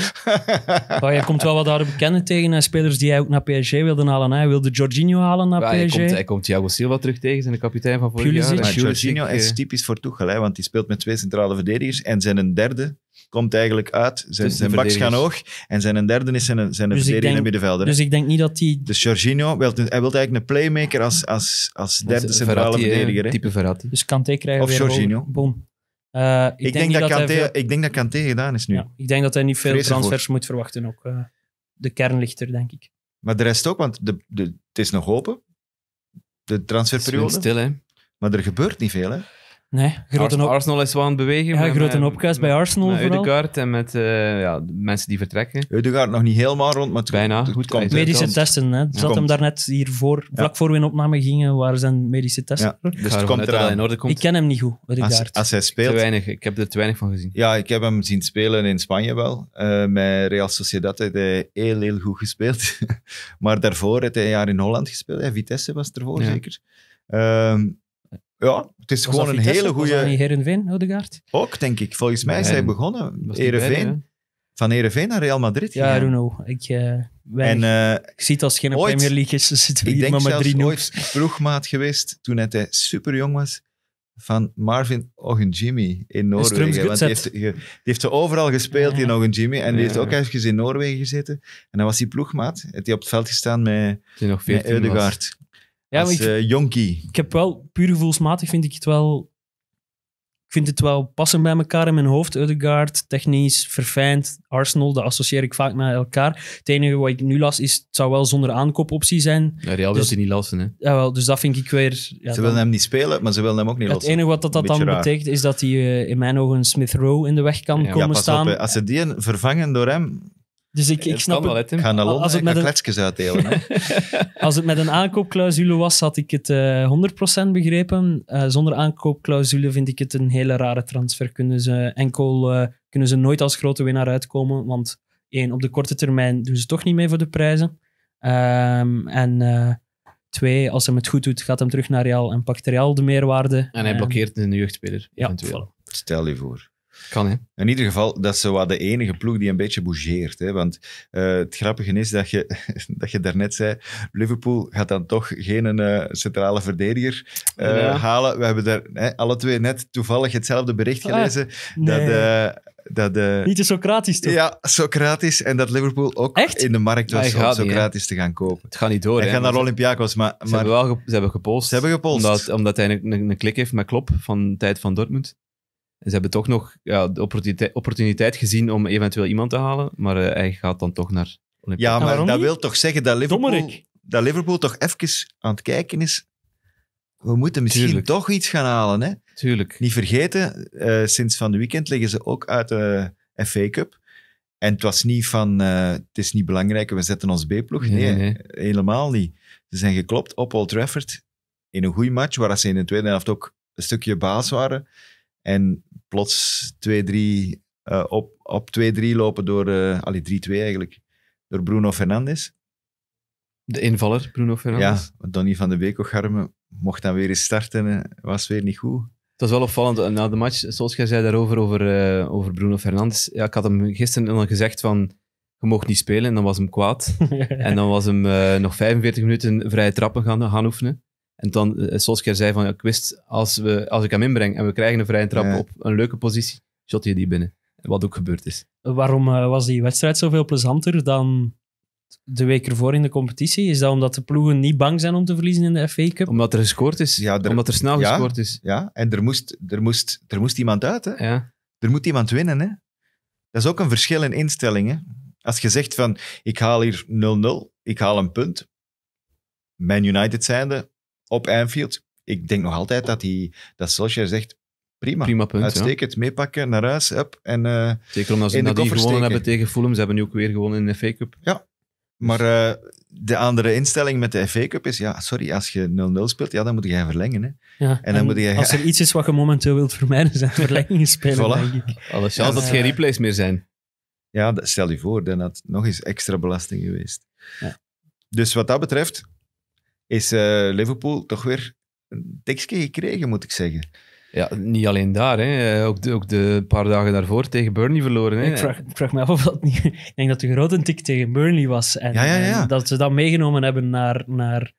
C: maar je komt wel wat harde bekenden tegen. Spelers die hij ook naar PSG wilde halen. Hij wilde Jorginho halen naar PSG. Hij komt, hij
A: komt Thiago Silva terug tegen, zijn de kapitein
B: van vorig jaar. Maar Jorginho is eh. typisch voor Tuchel, hè, want hij speelt met twee centrale verdedigers. En zijn een derde komt eigenlijk uit. Zijn, dus zijn gaan hoog. En zijn een derde is zijn, zijn in de middenveld. Dus ik denk niet dat hij... De dus Jorginho, wil, hij wil eigenlijk een playmaker als, als, als dus derde centrale verdediger. Hè? Type
C: Verratti. Dus Kanté krijgen of Jorginho. Bon. Uh, eh, ik, denk dat dat ik, denk dat Kanté gedaan is nu. ik denk dat hij niet veel transfers moet verwachten. Ook, uh, de kernlichter, denk ik.
B: Maar de rest ook, want de, de, het is nog open. De transferperiode. Het is stil, hè.
A: Maar er gebeurt niet veel, hè. Nee, grote Arsenal is wel aan het bewegen. grote
C: bij Arsenal Met Udegaard
A: en met eh, ja, de mensen die vertrekken. Udegaard nog niet helemaal rond, maar het Bijna, goed. Komt medische testen, hè. zat hem
C: daarnet hier voor, vlak voor we in opname gingen, waar zijn medische testen. Ja. Dus het komt er in orde komt. Ik ken hem niet goed, Udegaard. Als,
A: als hij speelt... Te weinig, ik heb er te weinig van gezien. Ja, ik heb
B: hem zien spelen in Spanje wel. Uh, met Real Sociedad heeft hij heel, heel goed gespeeld. maar daarvoor heeft hij een jaar in Holland gespeeld. Vitesse was ervoor, zeker. Ehm ja, het is gewoon een hele goede.
C: Herenveen, Odegaard?
B: Ook, denk ik. Volgens mij is hij begonnen. Herenveen. Van Herenveen naar Real Madrid. Ja,
C: Ik, eh, en, eh, ik zie het als geen Premier League is. Dus ik denk dat hij
B: nooit ploegmaat geweest toen hij super jong was. Van Marvin Jimmy in Noorwegen. Want die heeft, die heeft overal gespeeld ja. in Jimmy En die heeft ook even in Noorwegen gezeten. En dan was hij ploegmaat. Heeft op het veld gestaan met, die met ja, als eh, jonkie.
C: Ik heb wel, puur gevoelsmatig vind ik het wel... Ik vind het wel passen bij elkaar in mijn hoofd. Udegaard, technisch, verfijnd. Arsenal, dat associeer ik vaak met elkaar. Het enige wat ik nu las is, het zou wel zonder aankoopoptie zijn. Ja, Real dus, wil niet lasten, hè? Ja, wel, dus dat vind ik weer... Ja, ze willen hem niet
B: spelen, maar ze willen hem ook niet lossen. Het enige wat dat, dan betekent,
C: is dat hij eh, in mijn ogen Smith Rowe in de weg kan komen ja, pas staan. Op,
B: als ze die vervangen door hem, dus ik, ik snap het. ga naar Londen, als het met een, uitdelen.
C: als het met een aankoopclausule was, had ik het 100% eh, begrepen. Eh, zonder aankoopclausule vind ik het een hele rare transfer. Kunnen ze, enkel, eh, kunnen ze nooit als grote winnaar uitkomen. Want één, op de korte termijn doen ze toch niet mee voor de prijzen. Ehm, en twee, als hem het goed doet, gaat hem terug naar Real en pakt Real de meerwaarde. En hij blokkeert
A: een jeugdspeler. Ja, Stel je voor. Kan, In ieder
B: geval, dat is wat de enige ploeg die een beetje bougeert. Hè? Want eh, het grappige is dat je, dat je daarnet zei, Liverpool gaat dan toch geen uh, centrale verdediger eh, halen. We hebben daar hè, alle twee net toevallig hetzelfde bericht ah, gelezen. Dat... Dat, Niet de
C: Socratisch, toch? Ja,
B: Socratisch. En dat Liverpool ook Echt? in de markt was ah, om Socratisch
A: te gaan kopen. Het gaat niet door. hè? Hij gaat naar Olympiakos, maar... maar... Ze, hebben wel ze hebben gepolst. Omdat, omdat hij een, klik heeft met Klop van de tijd van Dortmund ze hebben toch nog ja, de opportuniteit, gezien om eventueel iemand te halen, maar eh, hij gaat dan toch naar Ja, maar dat wil toch zeggen dat Liverpool, dat Liverpool toch even aan het kijken is. We moeten
B: misschien toch iets gaan halen. Hè? Tuurlijk. Niet vergeten, eh, sinds van de weekend liggen ze ook uit de eh, FA Cup. En het was niet van, het is niet belangrijk, we zetten ons B-ploeg. Nee, nee, helemaal niet. Ze zijn geklopt op Old Trafford in een goede match, waar ze in de tweede helft ook een stukje baas waren. En plots 2-3 eh, op, op 2-3 lopen door, uh, allee, 3-2 eigenlijk, door Bruno Fernandes. De invaller,
A: Bruno Fernandes.
B: Ja, Donny van de Beek Garme mocht dan weer eens starten, was weer niet goed.
A: Het was wel opvallend, eh, na de match, zoals jij zei daarover, over, over Bruno Fernandes. Ja, ik had hem gisteren al gezegd van, je mocht niet spelen, en dan was hem kwaad. en dan was hem nog 45 minuten vrije trappen gaan, gaan oefenen. En dan, eh, zoals ik zei van, ik wist, als, we, als ik hem inbreng en we krijgen een vrije trap op een leuke positie, shot je die binnen. Wat ook gebeurd is.
C: Waarom eh, was die wedstrijd zoveel plezanter dan de week ervoor in de competitie? Is dat omdat de ploegen niet bang zijn om te verliezen in de FA Cup? Omdat er gescoord is. Ja, omdat er snel gescoord is. Ja, en er moest, er moest, er moest iemand uit. Hè? Ja. Er moet iemand winnen. Hè?
B: Dat is ook een verschil in instellingen. Als je zegt van, ik haal hier 0-0, ik haal een punt. Man United zijnde, op Anfield. Ik denk nog altijd dat, hij, dat Solskjaer zegt, prima, prima punt, uitstekend, ja. meepakken, naar huis, up, en uh, Zeker omdat ze niet die gewonnen hebben tegen Fulham, ze hebben nu ook weer gewonnen in de FA Cup. Ja, maar eh, de andere instelling met de FA Cup is, ja, sorry, als je 0-0 speelt, ja, dan moet je verlengen. Hè. Ja, en, dan moet je... als er
C: iets is wat je momenteel wilt vermijden, zijn verlengingen spelen, voilà. denk ik. dat eh, geen
B: replays meer zijn. Ja, stel je voor, dan had nog eens extra belasting geweest. Ja. Dus wat dat betreft, is eh, Liverpool toch weer een tikje
A: gekregen, moet ik zeggen. Ja, niet alleen daar. Hè. Eh, ook, de, ook de paar dagen daarvoor tegen Burnley verloren. Hè. Ik, vraag,
C: vraag me af of dat niet... Ik denk dat de grote tik tegen Burnley was. En, dat ze dat meegenomen hebben naar... naar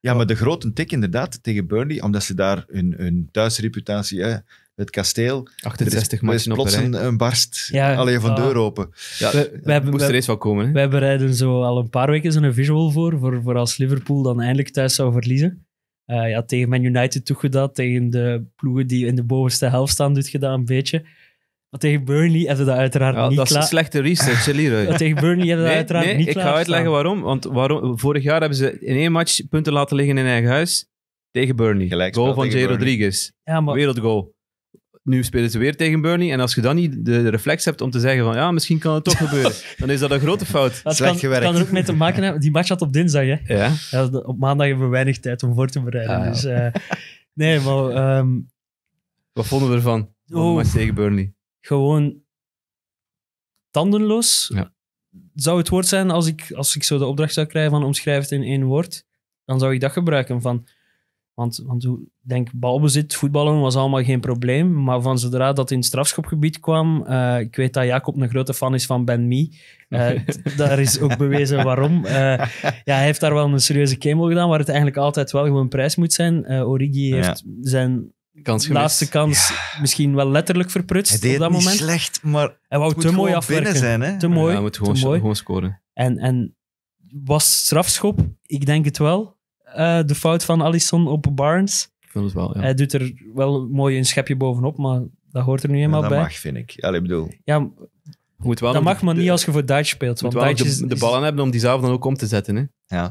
B: ja, maar de grote tik inderdaad tegen Burnley, omdat ze daar hun, thuisreputatie... Hè, het kasteel. 68 er is, is plots een, barst.
C: Alleen van deur open. we, we hebben, moest er eens wel komen. Hè? Wij bereiden zo al een paar weken een visual voor, voor, voor als Liverpool dan eindelijk thuis zou verliezen. Uh, ja, tegen Man United doet je dat, tegen de ploegen die in de bovenste helft staan doet je dat een beetje. Maar tegen Burnley hebben dat uiteraard niet gedaan. klaar. Dat is slechte research, Leroy. tegen Burnley hebben dat uiteraard niet klaar. Ik ga uitleggen
A: waarom, want waarom, vorig jaar hebben ze in één match punten laten liggen in eigen huis tegen Burnley. Goal van J. Rodriguez. Ja, maar, Wereldgoal nu spelen ze weer tegen Burnley. En als je dan niet de reflex hebt om te zeggen van ja, misschien kan het toch gebeuren, dan is dat een grote fout. Slecht gewerkt. gewerkt. kan er ook mee te
C: maken hebben. Die match had op dinsdag, hè? Ja. ja op maandag hebben we weinig tijd om voor te bereiden. Ah, dus, eh, nee, maar... Ehm, Wat vonden we ervan? Oh, match tegen Burnley. Gewoon tandenloos. Ja. Zou het woord zijn als ik, als ik zo de opdracht zou krijgen van omschrijf het in één woord, dan zou ik dat gebruiken van want, want denk, balbezit, voetballen was allemaal geen probleem. Maar van zodra dat in het strafschopgebied kwam, eh, ik weet dat Jacob een grote fan is van Ben Mee. Uh, daar is ook bewezen waarom. Eh, ja, hij heeft daar wel een serieuze kemo gedaan, waar het eigenlijk altijd wel gewoon prijs moet zijn. Eh, Origi heeft zijn kans laatste kans misschien wel letterlijk verprutst op dat moment. Niet slecht, maar hij wou te mooi afwerken. Zijn, hè? Te mooi. hij moet gewoon, te mooi. gewoon scoren. En, en was strafschop? Ik denk het wel. Eh, de fout van Allison op Barnes. wel, ja. Hij doet er wel mooi een schepje bovenop, maar dat hoort er nu eenmaal bij. Dat mag, vind ik. Allee, bedoel... Ja, moet wel dat mag maar niet als je voor Duits speelt. Want moet wel de, ballen
A: hebben om die zelf dan ook om te zetten. Hè? Ja.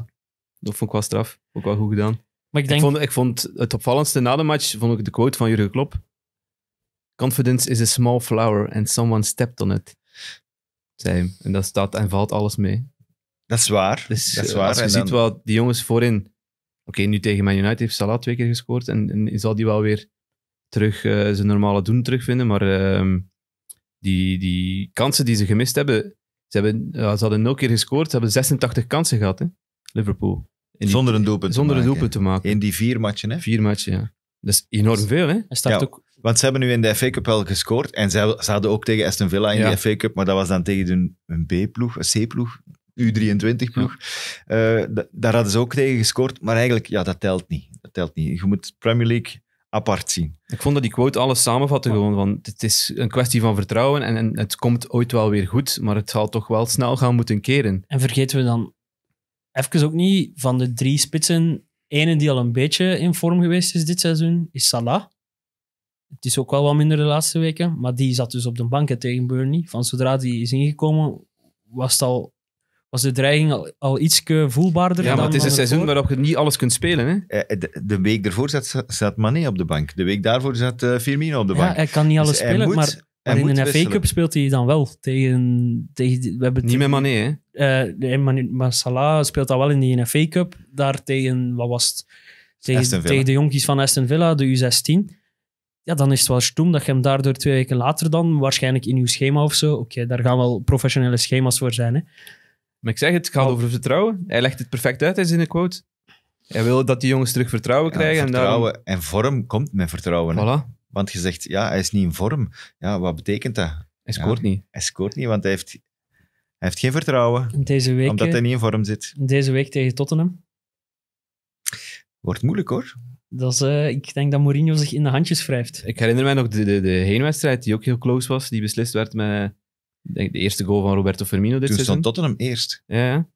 A: Dat vond ik wel straf. Ook wel goed gedaan. Maar ik, denk... ik, vond, ik vond het opvallendste na de match vond ik de quote van Jurgen Klopp. Confidence is a small flower and someone stepped on it. Zei En dat staat en valt alles mee. Dat is waar. dat is waar. Als je ziet wel, wat die jongens voorin Oké, nu tegen Man United heeft Salah twee keer gescoord en, en zal die wel weer terug eh, zijn normale doen terugvinden. Maar ehm, die, die kansen die ze gemist hebben, ze, hebben, uh, ze hadden nul keer gescoord, ze hebben 86 kansen gehad, hè? Liverpool. zonder een doelpunt Zonder een doelpunt te maken. In die vier matchen, hè? Vier matchen, ja. Dat is enorm veel, hè?
B: ook... Want ze hebben nu in de FA Cup wel gescoord. En ze, hadden ook tegen Aston Villa in de FA Cup. Maar dat was dan tegen een, een B-ploeg, een C-ploeg. U23-ploeg.
A: Eh, daar hadden ze ook tegen gescoord, maar eigenlijk, ja, dat telt niet. Dat telt niet. Je moet Premier League apart zien. Ik vond dat die quote alles samenvatte gewoon, van het is een kwestie van vertrouwen en,
C: het komt ooit wel weer goed, maar het zal toch wel snel gaan moeten keren. En vergeten we dan even ook niet van de drie spitsen, ene die al een beetje in vorm geweest is dit seizoen, is Salah. Het is ook wel wat minder de laatste weken, maar die zat dus op de bank tegen Burnley. Van zodra die is ingekomen, was het al was de dreiging al, iets voelbaarder. Ja, maar het is een seizoen
B: waarop je niet alles kunt spelen. Hè? Eh, eh, de, de week daarvoor zat, Mané op de bank. De week daarvoor zat uh, Firmino op de bank. Ja, hij kan niet dus alles spelen, maar, in de FA Cup
C: speelt hij dan wel. Tegen, tegen, we hebben niet met Mané, hè? Uh, maar, Salah speelt dat wel in die FA Cup. Daar tegen, wat was Tegen, de jonkies van Aston Villa, de U16 ja, dan is het wel stoem dat je hem daardoor twee weken later dan, waarschijnlijk in uw schema of zo, oké, daar gaan wel professionele schema's voor zijn, hè,
A: maar ik zeg het, het gaat oh. over vertrouwen. Hij legt het perfect uit in zijn quote. Hij wil dat die jongens terug vertrouwen krijgen. vertrouwen en, vorm
B: komt met vertrouwen. Voilà. Want je zegt, ja, hij is niet in vorm. Ja, wat betekent dat? Hij scoort niet. Hij scoort niet, want hij heeft, hij heeft geen vertrouwen.
C: Deze week, omdat hij niet in vorm zit. Deze week tegen Tottenham.
A: Wordt moeilijk hoor.
C: Dat is, eh, ik denk dat Mourinho zich in de handjes wrijft.
A: Ik herinner mij nog de, de, de heenwedstrijd die ook heel close was, die beslist werd met denk de eerste goal van Roberto Firmino dit seizoen. Toen Tottenham eerst. Ja.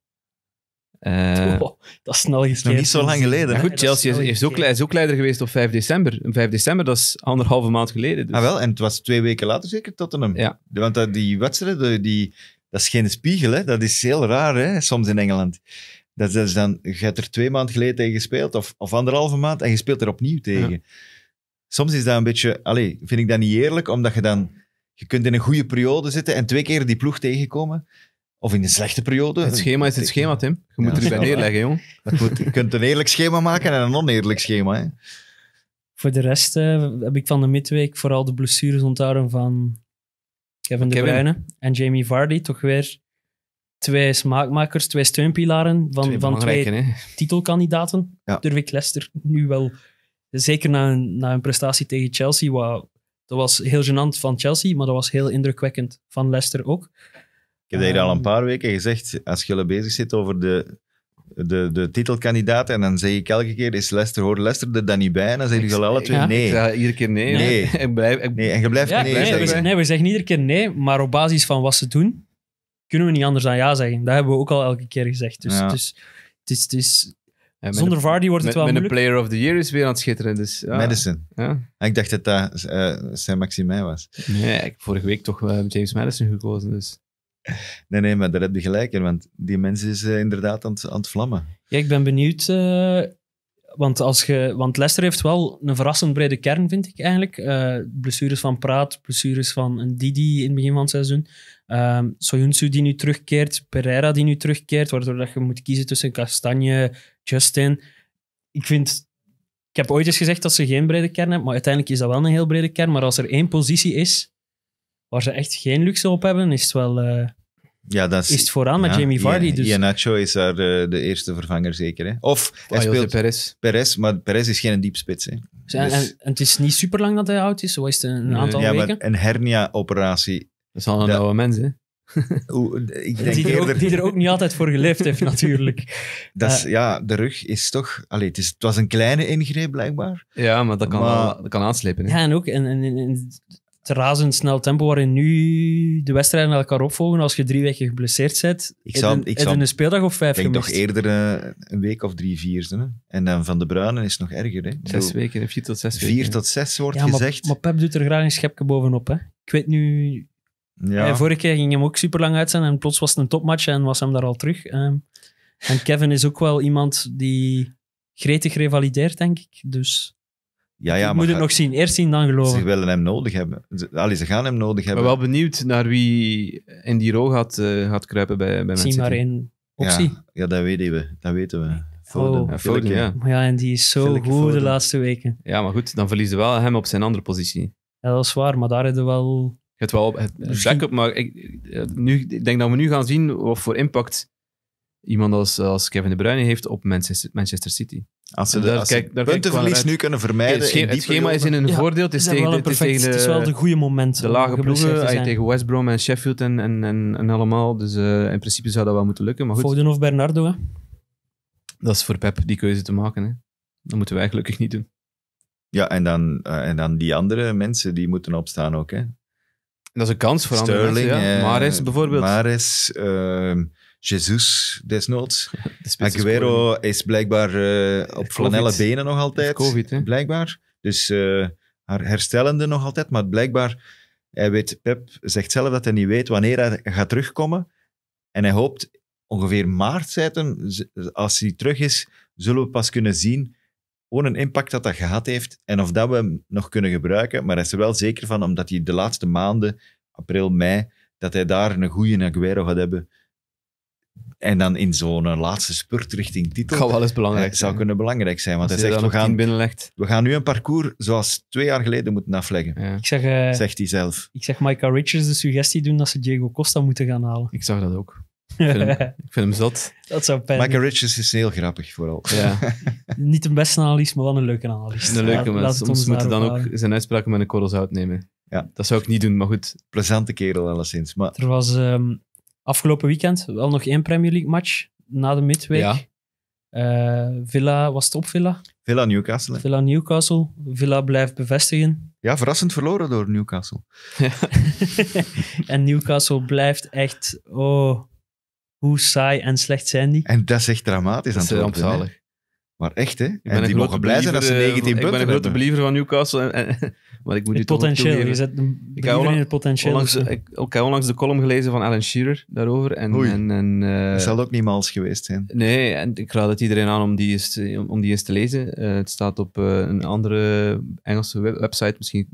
A: Eh, oh,
C: dat is snel gespeeld. Nog niet zo lang geleden. goed, Chelsea is, ook, is
A: ook leider geweest op 5 december. 5 december, dat is anderhalve maand geleden. Dus. Ah wel, en het was twee weken later zeker Tottenham. Ja. Want
B: die wedstrijd, die, dat is geen spiegel, hè? dat is heel raar hè? soms in Engeland. Dat is dan, je hebt er twee maanden geleden tegen gespeeld, of, of anderhalve maand, en je speelt er opnieuw tegen. Soms is dat een beetje, allez, vind ik dat niet eerlijk, omdat je dan je kunt in een goede periode zitten en twee keer die ploeg tegenkomen. Of in een slechte periode. Het schema is het schema, Tim. Je moet ja, er bij neerleggen, jong. je kunt een eerlijk schema maken en een oneerlijk schema. Hè.
C: Voor de rest eh, heb ik van de midweek vooral de blessures onthouden van Kevin, De Bruyne en Jamie Vardy. Toch weer twee smaakmakers, twee steunpilaren van twee, van twee titelkandidaten. Ja. Durf ik Leicester nu wel, zeker na een, na een prestatie tegen Chelsea, wat dat was heel gênant van Chelsea, maar dat was heel indrukwekkend van Leicester ook.
B: Ik heb hier al een ehm, paar weken gezegd. Als je bezig zit over de, de, de titelkandidaten, en dan zeg ik elke keer, is Leicester, hoort Leicester er dan niet bij? En dan zeggen jullie alle
C: twee nee. nee. zeg iedere
A: keer nee. Nee. blijf, nee en je blijft nee, nee, we,
C: nee, we zeggen iedere keer nee, maar op basis van wat ze doen, kunnen we niet anders dan ja zeggen. Dat hebben we ook al elke keer gezegd. Dus, dus het is, het is
A: eh, Zonder Vardy wordt het met, wel Met moeilijk. Player of the Year is weer aan het schitteren. Dus, Madison. Ja.
B: Ik dacht dat dat uh, eh, Saint-Maximin was. Nee, ik heb vorige week toch eh, James Madison gekozen. Dus. Nee, nee, maar daar heb je gelijk in, want die mens is inderdaad aan het, aan het
C: vlammen. Ja, ik ben benieuwd want, als je, want Leicester heeft wel een verrassend brede kern, vind ik eigenlijk. Eh, blessures van Praat, blessures van Didi in het begin van het seizoen. Um, Soyuncu die nu terugkeert, Pereira die nu terugkeert, waardoor dat je moet kiezen tussen Castagne, Justin. Ik vind... Ik heb ooit eens gezegd dat ze geen brede kern hebben, maar uiteindelijk is dat wel een heel brede kern. Maar als er één positie is waar ze echt geen luxe op hebben, is het wel... Eh,
B: ja, dat is, het vooraan met Jamie Vardy. Dus... Nacho is daar eh, de, eerste vervanger zeker. Hè? Of oh, hij speelt Perez. Perez, maar Perez is geen diepspits. Hè? Dus, dus- en,
C: het is niet super lang dat hij oud is, zo is het een aantal ja, weken.
B: een hernia-operatie. Dat is al een oude mens, hè? ik denk die, er ook,
C: die, er ook, niet altijd voor geleefd heeft, natuurlijk. Eh.
B: ja, de rug is toch... Allee, het, is, het was een kleine ingreep, blijkbaar. Ja, maar dat kan, kan aanslepen. Hè? Ja,
C: en ook... En, het razendsnel tempo waarin nu de wedstrijden elkaar opvolgen als je drie weken geblesseerd bent. Ik zou, ik een speeldag of vijf denk nog eerder
B: eh, een week of drie, vier. En dan Van de bruinen is nog erger. Hè? Zes weken, of vier tot zes Vier tot zes wordt ja, maar, gezegd.
C: Maar Pep doet er graag een schepje bovenop. Hè? Ik weet nu... Ja. Eh, vorige keer ging hem ook super lang uit zijn en plots was het een topmatch en was hem daar al terug. Ehm. en Kevin is ook wel iemand die gretig revalideert, denk ik. Dus... Ja, ja, maar moet het nog zien. Eerst zien, dan geloven. Ze
B: willen hem nodig hebben. Ze, allee, ze gaan hem nodig hebben. Ik ben wel benieuwd naar
A: wie in die rol gaat, eh, gaat kruipen bij, bij mensen. Zie maar één optie. Ja, ja, dat weten we. Dat weten we. Oh. Foden. Ja, ja.
C: en die is zo goed de laatste weken.
A: Ja, maar goed, dan verliezen we wel hem op zijn andere positie.
C: Ja, dat is waar, maar daar hebben we wel...
A: Het wel op, het backup, maar ik, eh, nu, ik denk dat we nu gaan zien wat voor impact iemand als, als Kevin De Bruyne heeft op Manchester, Manchester City. Als ze, daar puntenverlies nu kunnen vermijden. het, schema, is in een voordeel. Het is, tegen, wel de, tegen wel de goede momenten. De lage ploegen te ah, tegen West Brom en Sheffield en, en, en, allemaal. Dus eh, in principe zou dat wel moeten lukken. Maar Foden
C: of Bernardo? Hè?
A: Dat is voor Pep die keuze te maken. Hè. Dat moeten wij gelukkig niet doen. Ja, en
B: dan, eh, en dan die andere mensen die moeten opstaan ook. Hè?
A: Dat is een kans voor Sterling, andere
B: mensen. Ja. Maris bijvoorbeeld. Maris. Jesus desnoods. Aguero is, blijkbaar eh, op flanelle benen nog altijd. COVID, hè? Blijkbaar. Dus eh, haar herstellende nog altijd. Maar blijkbaar, hij weet, Pep zegt zelf dat hij niet weet wanneer hij gaat terugkomen. En hij hoopt ongeveer maart, zei als hij terug is, zullen we pas kunnen zien hoe een impact dat dat gehad heeft en of dat we hem nog kunnen gebruiken. Maar hij is er wel zeker van, omdat hij de laatste maanden, april, mei, dat hij daar een goede Aguero gaat hebben en dan in zo'n laatste spurt richting titel. Kan wel eens belangrijk eh, zijn. zou kunnen belangrijk zijn. Want hij zegt, we gaan, binnenlegt. we gaan nu een parcours zoals twee jaar geleden moeten afleggen. Ja. Ik zeg, eh, zegt hij zelf.
C: Ik zeg Micah Richards de suggestie doen dat ze Diego Costa moeten gaan halen.
A: Ik zag dat ook. Ik vind, hem, zot. Dat zou pijn. Michael Richards is heel grappig, vooral. Ja.
C: Niet de beste analist, maar wel een leuke analist. Een leuke Soms moeten dan ook
A: zijn uitspraken met een korrels nemen Ja. Dat zou ik niet doen, maar goed. Plezante kerel, alleszins.
C: Maar... Er was ehm, Afgelopen weekend wel nog één Premier League match na de midweek. Eh, Villa, was het op Villa? Villa Newcastle. Villa Newcastle. Villa blijft bevestigen. Ja, verrassend
B: verloren door Newcastle.
C: en Newcastle blijft echt, oh, hoe saai en slecht zijn die? En dat is echt
B: dramatisch dat aan het worden. Maar echt, hè? En die mogen blij zijn dat ze 19 eh, punten hebben. Ik ben een grote believer
A: van Newcastle. maar ik moet het potentieel. Je zet ik heb het potentieel. Onlangs, ik, ik heb onlangs de column gelezen van Alan Shearer daarover. En, Oei, en, en, eh, dat zal ook niet mals geweest zijn. Nee, en ik raad het iedereen aan om die eens, om die eens te lezen. Eh, het staat op een andere Engelse website. Misschien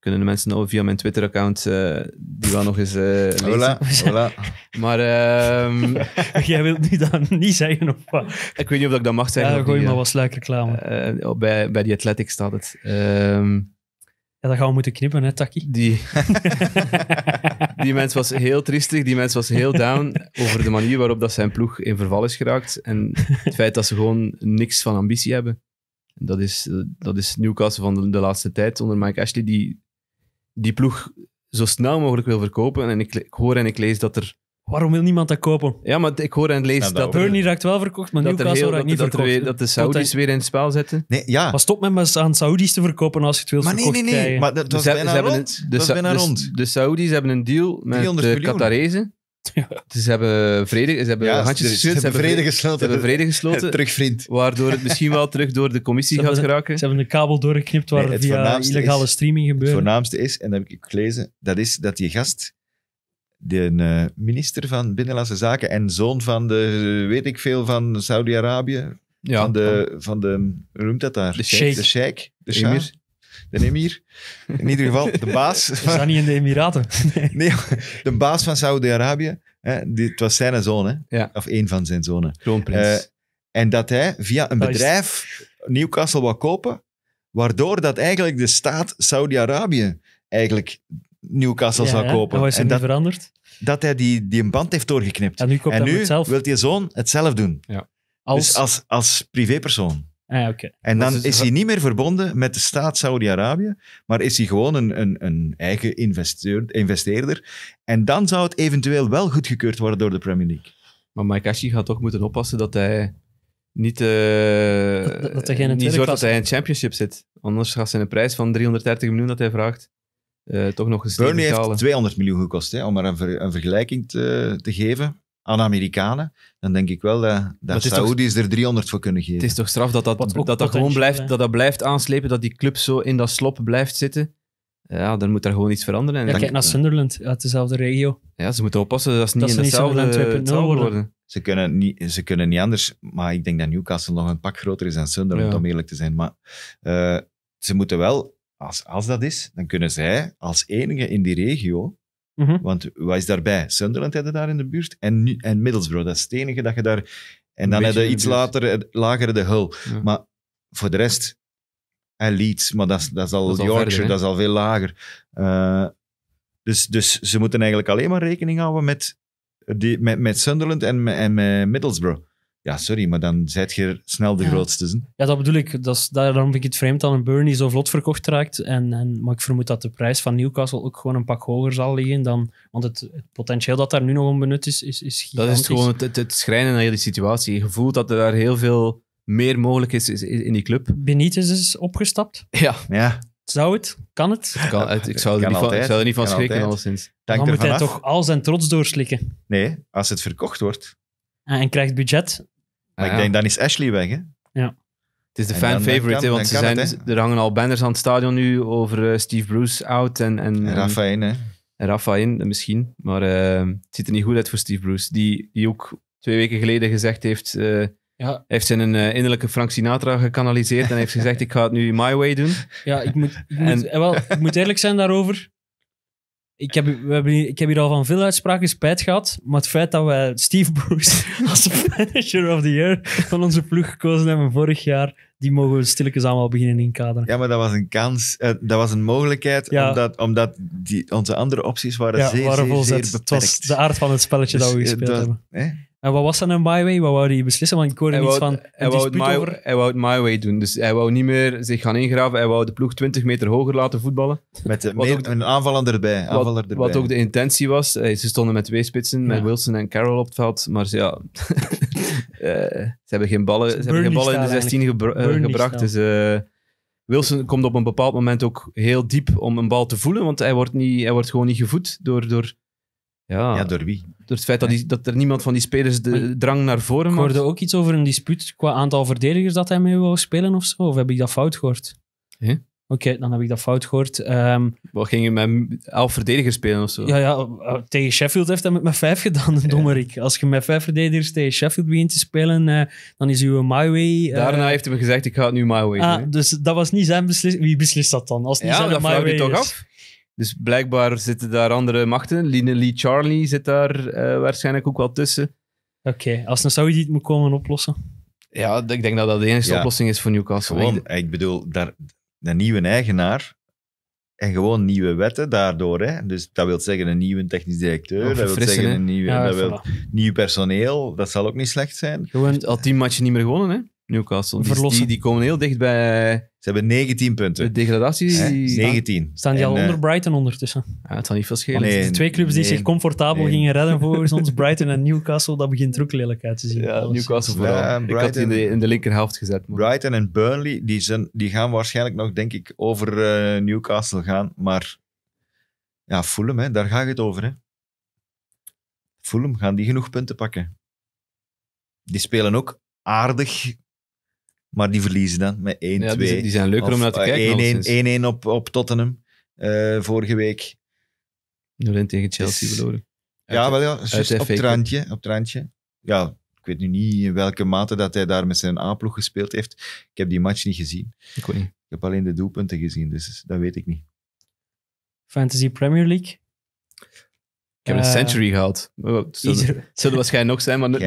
A: kunnen de mensen nou via mijn Twitter-account eh, die wel nog eens uh, lezen. Hola, hola. Maar... Ehm, Jij wilt nu dan niet zeggen of wat? Ik weet niet of ik dat mag zeggen. Ja, gooi maar eh, wat sluik reclame. bij, bij die Athletic staat het. Ehm,
C: ja, dat gaan we moeten knippen, hè, Taki? Die,
A: die mens was heel triestig, die mens was heel down over de manier waarop dat zijn ploeg in verval is geraakt. En het feit dat ze gewoon niks van ambitie hebben. Dat is, dat is Newcastle van de, de laatste tijd onder Mike Ashley, die die ploeg zo snel mogelijk wil verkopen. En ik, ik hoor en ik lees dat er
C: Waarom wil niemand dat kopen?
A: Ja, maar ik hoor en lees dat... Bernie
C: raakt wel verkocht, maar Newcastle raakt niet dat verkocht. dat de Saudis
A: weer in het spel zetten. Nee, ja. Maar stop met me aan Saudis te verkopen
C: als je het wilt maar nee, nee, nee, Maar dat, is dus bijna rond. De,
A: de, Saudis hebben een deal met eh, de Qatarese. Dus ze hebben vrede, ze hebben handjes ze, hebben vrede gesloten. Ze hebben vrede gesloten. terug vriend. Waardoor het misschien wel terug door de commissie gaat geraken.
C: Ze hebben de kabel doorgeknipt waar via illegale is, streaming
B: gebeurt. Het voornaamste is, en dat heb ik gelezen, dat is dat die gast, de eh, minister van Binnenlandse Zaken en zoon van de, weet ik veel, van Saudi-Arabië, van de, van de, hoe noemt dat daar? De Sheikh, De Sheikh, De
C: de emir. In ieder geval, de baas. Is dat niet in de Emiraten? Nee, de
B: baas van Saudi-Arabië. Het was zijn zoon, hè? of één van zijn zonen. Kroonprins. Eh, en dat hij via een bedrijf is... Newcastle wou kopen, waardoor dat eigenlijk de staat Saudi-Arabië eigenlijk Newcastle zou ja. kopen. En is dat, veranderd? Dat hij die, die een band heeft doorgeknipt. En nu, en nu wil die zoon hetzelfde doen. Ja. Als... Dus als, als privépersoon.
C: Ah, en dan is, hij
B: niet meer verbonden met de staat Saudi-Arabië, maar is hij gewoon een, een, een eigen investeerder. En dan
A: zou het eventueel wel goedgekeurd worden door de Premier League. Maar Maikashi gaat toch moeten oppassen dat hij niet, uh, dat, hij niet zorgt dat hij in championship zit. Anders gaat zijn prijs van 330 miljoen dat hij vraagt uh, toch nog gestegen Burnley
B: heeft 200 miljoen gekost, hè, om maar een, een vergelijking te, te geven aan Amerikanen, dan denk ik wel eh, dat dat Saoedi's
A: er 300 voor kunnen geven. Het is toch straf dat dat, dat, dat gewoon blijft, dat dat blijft aanslepen, dat die club zo in dat slop blijft zitten. Ja, dan moet daar gewoon iets veranderen. ja, kijk naar
C: Sunderland, uit dezelfde regio. Ja, ze moeten oppassen dat ze niet dat in hetzelfde, worden.
B: Ze kunnen, niet, ze kunnen niet anders, maar ik denk dat Newcastle nog een pak groter is dan Sunderland, om eerlijk te zijn. Maar eh, ze moeten wel, als, als dat is, dan kunnen zij als enige in die regio Mhm. Want wat is daarbij? Sunderland hadden daar in de buurt en, en Middlesbrough. Dat is het enige dat je daar... En dan hadden iets later, eh, lagere de Hull. Maar voor de rest... En eh, Leeds, maar dat is, dat is al, dat Yorkshire, dat is al veel lager. Eh, dus, dus ze moeten eigenlijk alleen maar rekening houden met, die, met, met Sunderland en, en met Middlesbrough. Ja, sorry, maar dan zijt je snel de grootste grootste.
C: Ja, dat bedoel ik. Dat is, daarom vind ik het vreemd dat een burnie zo vlot verkocht raakt. En, en, maar ik vermoed dat de prijs van Newcastle ook gewoon een pak hoger zal liggen. Dan, want het, potentieel dat daar nu nog onbenut is, is, is gigantisch. Dat is gewoon
A: het, het, schrijnen naar die situatie. Je voelt dat er daar heel veel meer mogelijk is, is, in die club. Benitez is opgestapt. Ja. ja.
C: Zou het? Kan het? Kan, ik, zou ik, zou er niet van schrikken, alleszins. Dan moet hij toch al zijn trots doorslikken? Nee, als het verkocht wordt. En krijgt budget maar ik denk,
A: dan is Ashley weg, hè? Ja. Het is de fan favorite, want ze zijn, er hangen al banners aan het stadion nu over eh, Steve Bruce out en... En, en Rafa eh, misschien. Maar uh, het ziet er niet goed uit voor Steve Bruce, die, die ook twee weken geleden gezegd heeft... Uh, heeft zijn een innerlijke Frank Sinatra gekanaliseerd en heeft gezegd: Ik ga het nu my way doen.
C: Ja, ik moet, ik moet, en, wel, ik moet eerlijk zijn daarover. Ik heb, we hebben hier, ik heb hier al van veel uitspraken spijt gehad, maar het feit dat wij Steve Bruce als manager of the year van onze ploeg gekozen hebben vorig jaar, die mogen we stilletjes allemaal beginnen inkaderen. Ja, maar dat was een kans,
B: eh, dat was een mogelijkheid, omdat, omdat die, onze andere opties waren zeer, waren zeer, zeer
C: beperkt. de aard van het spelletje dat we dus, eh, gespeeld hebben. En wat was dan een my way? Wat wou hij beslissen? Want ik hoorde hij wou, van hij wou, over...
A: hij wou het my way doen. Dus hij wou niet meer zich gaan ingraven. Hij wou de ploeg 20 meter hoger laten voetballen. Met een aanvaller erbij, aanvaller wat, erbij. Wat ook de intentie was. Eh, ze stonden met twee spitsen, met Wilson en Carroll op het veld. Maar ze, ja, eh, ze hebben geen ballen, ze hebben geen ballen in de 16 eh, gebracht. Dus... Wilson komt op een bepaald moment ook heel diep om een bal te voelen, want hij wordt, niet, hij wordt gewoon niet gevoed door, door ja, door wie? Door het feit dat, die, dat er niemand van die spelers de drang naar voren maakt. Ik hoorde
C: ook iets over een dispuut qua aantal verdedigers dat hij mee wil spelen of zo. Of heb ik dat fout gehoord? Oké, dan heb ik dat fout gehoord. Ehm,
A: Wat ging je met elf verdedigers spelen of zo? Ja, ja
C: eh, tegen Sheffield heeft hij met, mijn vijf gedaan, Dominique dommerik. Als je met vijf verdedigers tegen Sheffield begint te spelen, eh, dan is uw my way... Eh, Daarna
A: heeft hij gezegd, ik ga het nu my way ah,
C: Dus dat was niet zijn beslissing. Wie beslist dat dan? Als niet zijn dat my way toch af?
A: Dus blijkbaar zitten daar andere machten. Line Lee Charlie zit daar eh, waarschijnlijk ook wel tussen.
C: Oké, als als een Saudi het moeten komen oplossen.
B: Ja, ik denk dat dat de enige oplossing
A: is voor Newcastle. Gewoon,
B: eh, ik bedoel, daar, nieuwe eigenaar en gewoon nieuwe wetten daardoor. Hè? Dus dat wil zeggen een nieuwe technisch directeur, dat wil zeggen een nieuwe, dat wil,
A: nieuw personeel. Dat zal ook niet slecht zijn. Gewoon al tien matchen niet meer gewonnen, hè? Newcastle. Die, die, komen heel dicht bij... Ze hebben 19 punten. De degradatie... is 19. Staan die al onder eh,
C: Brighton ondertussen? het zal niet veel schelen. Nee, twee clubs die zich comfortabel gingen redden volgens ons, Brighton en Newcastle, dat begint ook lelijk uit te zien. Ja, Newcastle vooral. ik had die in
B: de, in linkerhelft gezet. Maar. Brighton en Burnley, die, zijn, die gaan waarschijnlijk nog, denk ik, over eh, Newcastle gaan. Maar ja, Fulham, hè, daar gaat het over. Hè. Fulham, gaan die genoeg punten pakken? Die spelen ook aardig maar die verliezen dan met 1-2. die, zijn leuker om naar te eh, kijken. 1-1 op, op Tottenham eh, vorige week. 0-1 tegen Chelsea verloren. Ja, wel ja, op trantje, op Ja, ik weet nu niet in welke mate dat hij daar met zijn A-ploeg gespeeld heeft. Ik heb die match niet gezien. Ik weet niet. Ik heb alleen de doelpunten gezien,
A: dus dat weet ik niet.
C: Fantasy Premier League? Ik heb een eh,
A: century gehad. Het zullen waarschijnlijk nog zijn, maar niet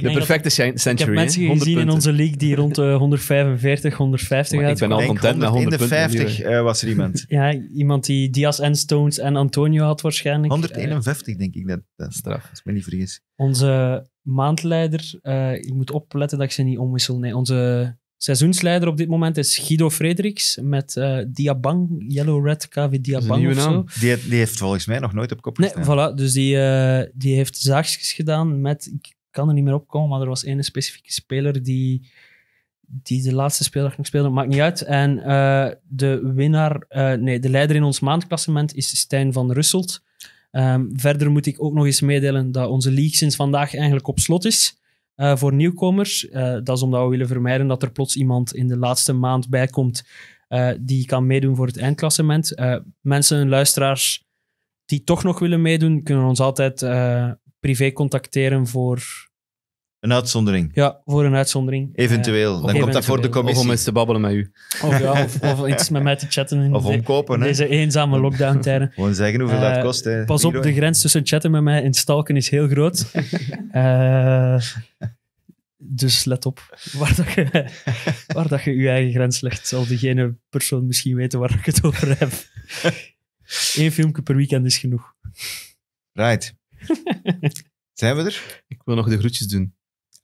A: de perfecte century. Ik heb mensen gezien in
C: onze league die rond de 145, 150 maar Ik ben al content met 151 150 eh, was er iemand. ja, iemand die Diaz en Stones en Antonio had waarschijnlijk. 151
B: denk ik dat, dat straf, als ik me niet vergis.
C: Eh, onze maandleider, ik moet opletten dat ik ze niet omwissel. Nee, onze Seizoensleider op dit moment is Guido Frederiks met uh, Diabang, Yellow Red KV Diabang of zo.
B: Die, die, heeft volgens mij nog nooit op kop gestaan.
C: Nee, voilà. Dus die, eh, die heeft zaagjes gedaan met... Ik kan er niet meer opkomen, maar er was één specifieke speler die, die de laatste speler nog speelde. Maakt niet uit. En eh, de winnaar... nee, de leider in ons maandklassement is Stijn van Russelt. Ehm, verder moet ik ook nog eens meedelen dat onze league sinds vandaag eigenlijk op slot is. Eh, voor nieuwkomers. Eh, dat is omdat we willen vermijden dat er plots iemand in de laatste maand bijkomt eh, die kan meedoen voor het eindklassement. mensen, luisteraars die toch nog willen meedoen, kunnen ons altijd privé contacteren voor
B: een uitzondering.
C: Ja, voor een uitzondering. Eventueel. Eh, dan komt dat voor de commissie. om eens te babbelen met u. Of, ja, of, of iets met mij te chatten. In of deze eenzame lockdown-tijden. Gewoon zeggen hoeveel dat eh, kost. Hè. Pas op, de grens tussen chatten met mij en stalken is heel groot. Eh, dus let op waar, dat je, waar dat je eigen grens legt. Zal degene persoon misschien weten waar ik het over heb. Eén filmpje per weekend is genoeg.
A: Right. Zijn we er? Ik wil nog de groetjes doen.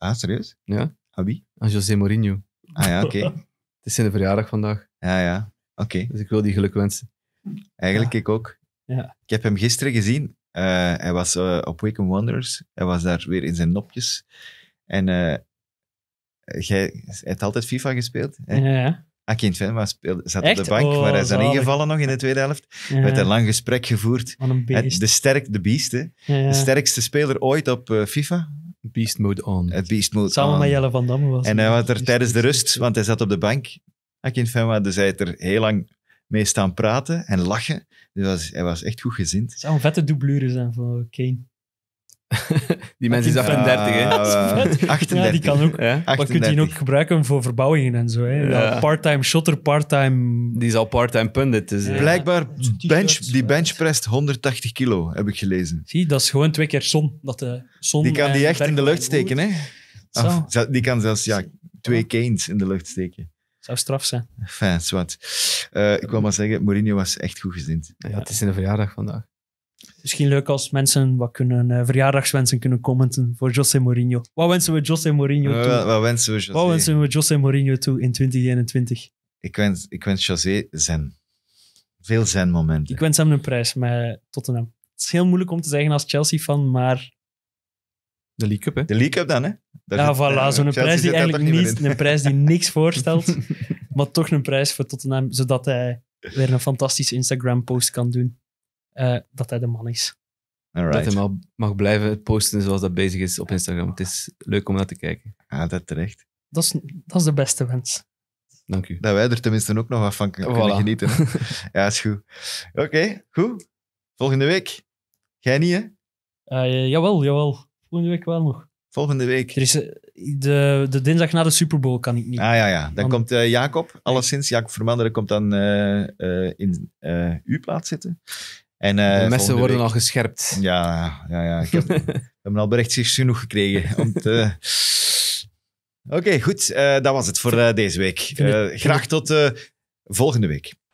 A: Ah, serieus? Ja. Aan ah, wie? Aan José Mourinho. Ah ja, oké. het is zijn verjaardag vandaag. Ja, ja. Oké. Dus
B: ik wil die geluk wensen. Eigenlijk ik ook. Ja. Ik heb hem gisteren gezien. Eh, hij was eh, op Weekend Wonders. Hij was daar weer in zijn nopjes. En uh, eh, hebt hij heeft altijd FIFA gespeeld. Hè? Ja, ja. Akin ah, Venwa zat op de bank, maar hij is dan oh, ingevallen nog in de tweede helft. Ja. Werd een lang gesprek gevoerd. de, sterk, de beest, de sterkste speler ooit op eh, FIFA. Beast mode on. Het beast mode Samen on. met Jelle van Damme was En hij had er tijdens de rust, want hij zat op de bank, Akin ah, Venwa, dus hij had er heel lang mee staan praten en lachen. Dus hij was echt goed gezind. Het
C: zou een vette doublure zijn van Kane. die mensen is 38, hè? 38. Ah, ja, die kan ook. Ja? Maar kun je die ook gebruiken voor verbouwingen en zo. Hè? Ja. Part-time shotter, part-time... Die is al part-time
B: pundit. Dus, eh. Blijkbaar, bench, die benchprest 180 kilo, heb ik gelezen.
C: Zie, dat is gewoon twee keer zon. Dat de zon die kan die echt in de lucht steken, hè?
B: die kan zelfs ja, twee canes in de lucht steken
C: zou straf zijn.
B: Fijn, zwart. Eh, ik wil maar zeggen, Mourinho was echt goed gezind. Ja, het is een verjaardag vandaag.
C: Misschien leuk als mensen wat kunnen, eh, verjaardagswensen kunnen commenten voor José Mourinho. Wat wensen we José Mourinho eh, toe? Wat, wensen we José? Mourinho toe in 2021?
B: Ik wens, ik wens José zijn Veel zijn momenten.
C: Ik wens hem een prijs met Tottenham. Het is heel moeilijk om te zeggen als Chelsea-fan, maar...
B: De League Cup, hè? De League Cup dan, hè? ja, voilà. Eh, zo'n prijs die eigenlijk niet...
C: Een prijs die niks voorstelt, maar toch een prijs voor Tottenham, zodat hij weer een fantastische Instagram-post kan doen. Eh, dat hij de man is. Dat hij
A: mag, mag blijven posten zoals dat bezig is op Instagram. Het is leuk om naar te kijken. Ah, dat terecht.
C: Dat is, dat is de beste wens.
A: Dank u. Dat wij er tenminste ook nog wat van kunnen genieten.
B: ja, is goed. Oké, goed. Volgende week. Jij niet,
C: hè? Uh, jawel, jawel. Volgende week wel nog. Volgende week. Er is, eh, de, de dinsdag na de Super Bowl kan ik niet. Ah
B: ja, ja. Dan komt uh, Jacob, alleszins. Jacob Vermanderen komt dan in uw plaats zitten. En, eh, de messen worden al gescherpt. Ja, ja, ja. Ik heb, heb al berichtjes genoeg gekregen Oké, goed. Eh, dat was het voor eh, deze week. graag tot volgende week.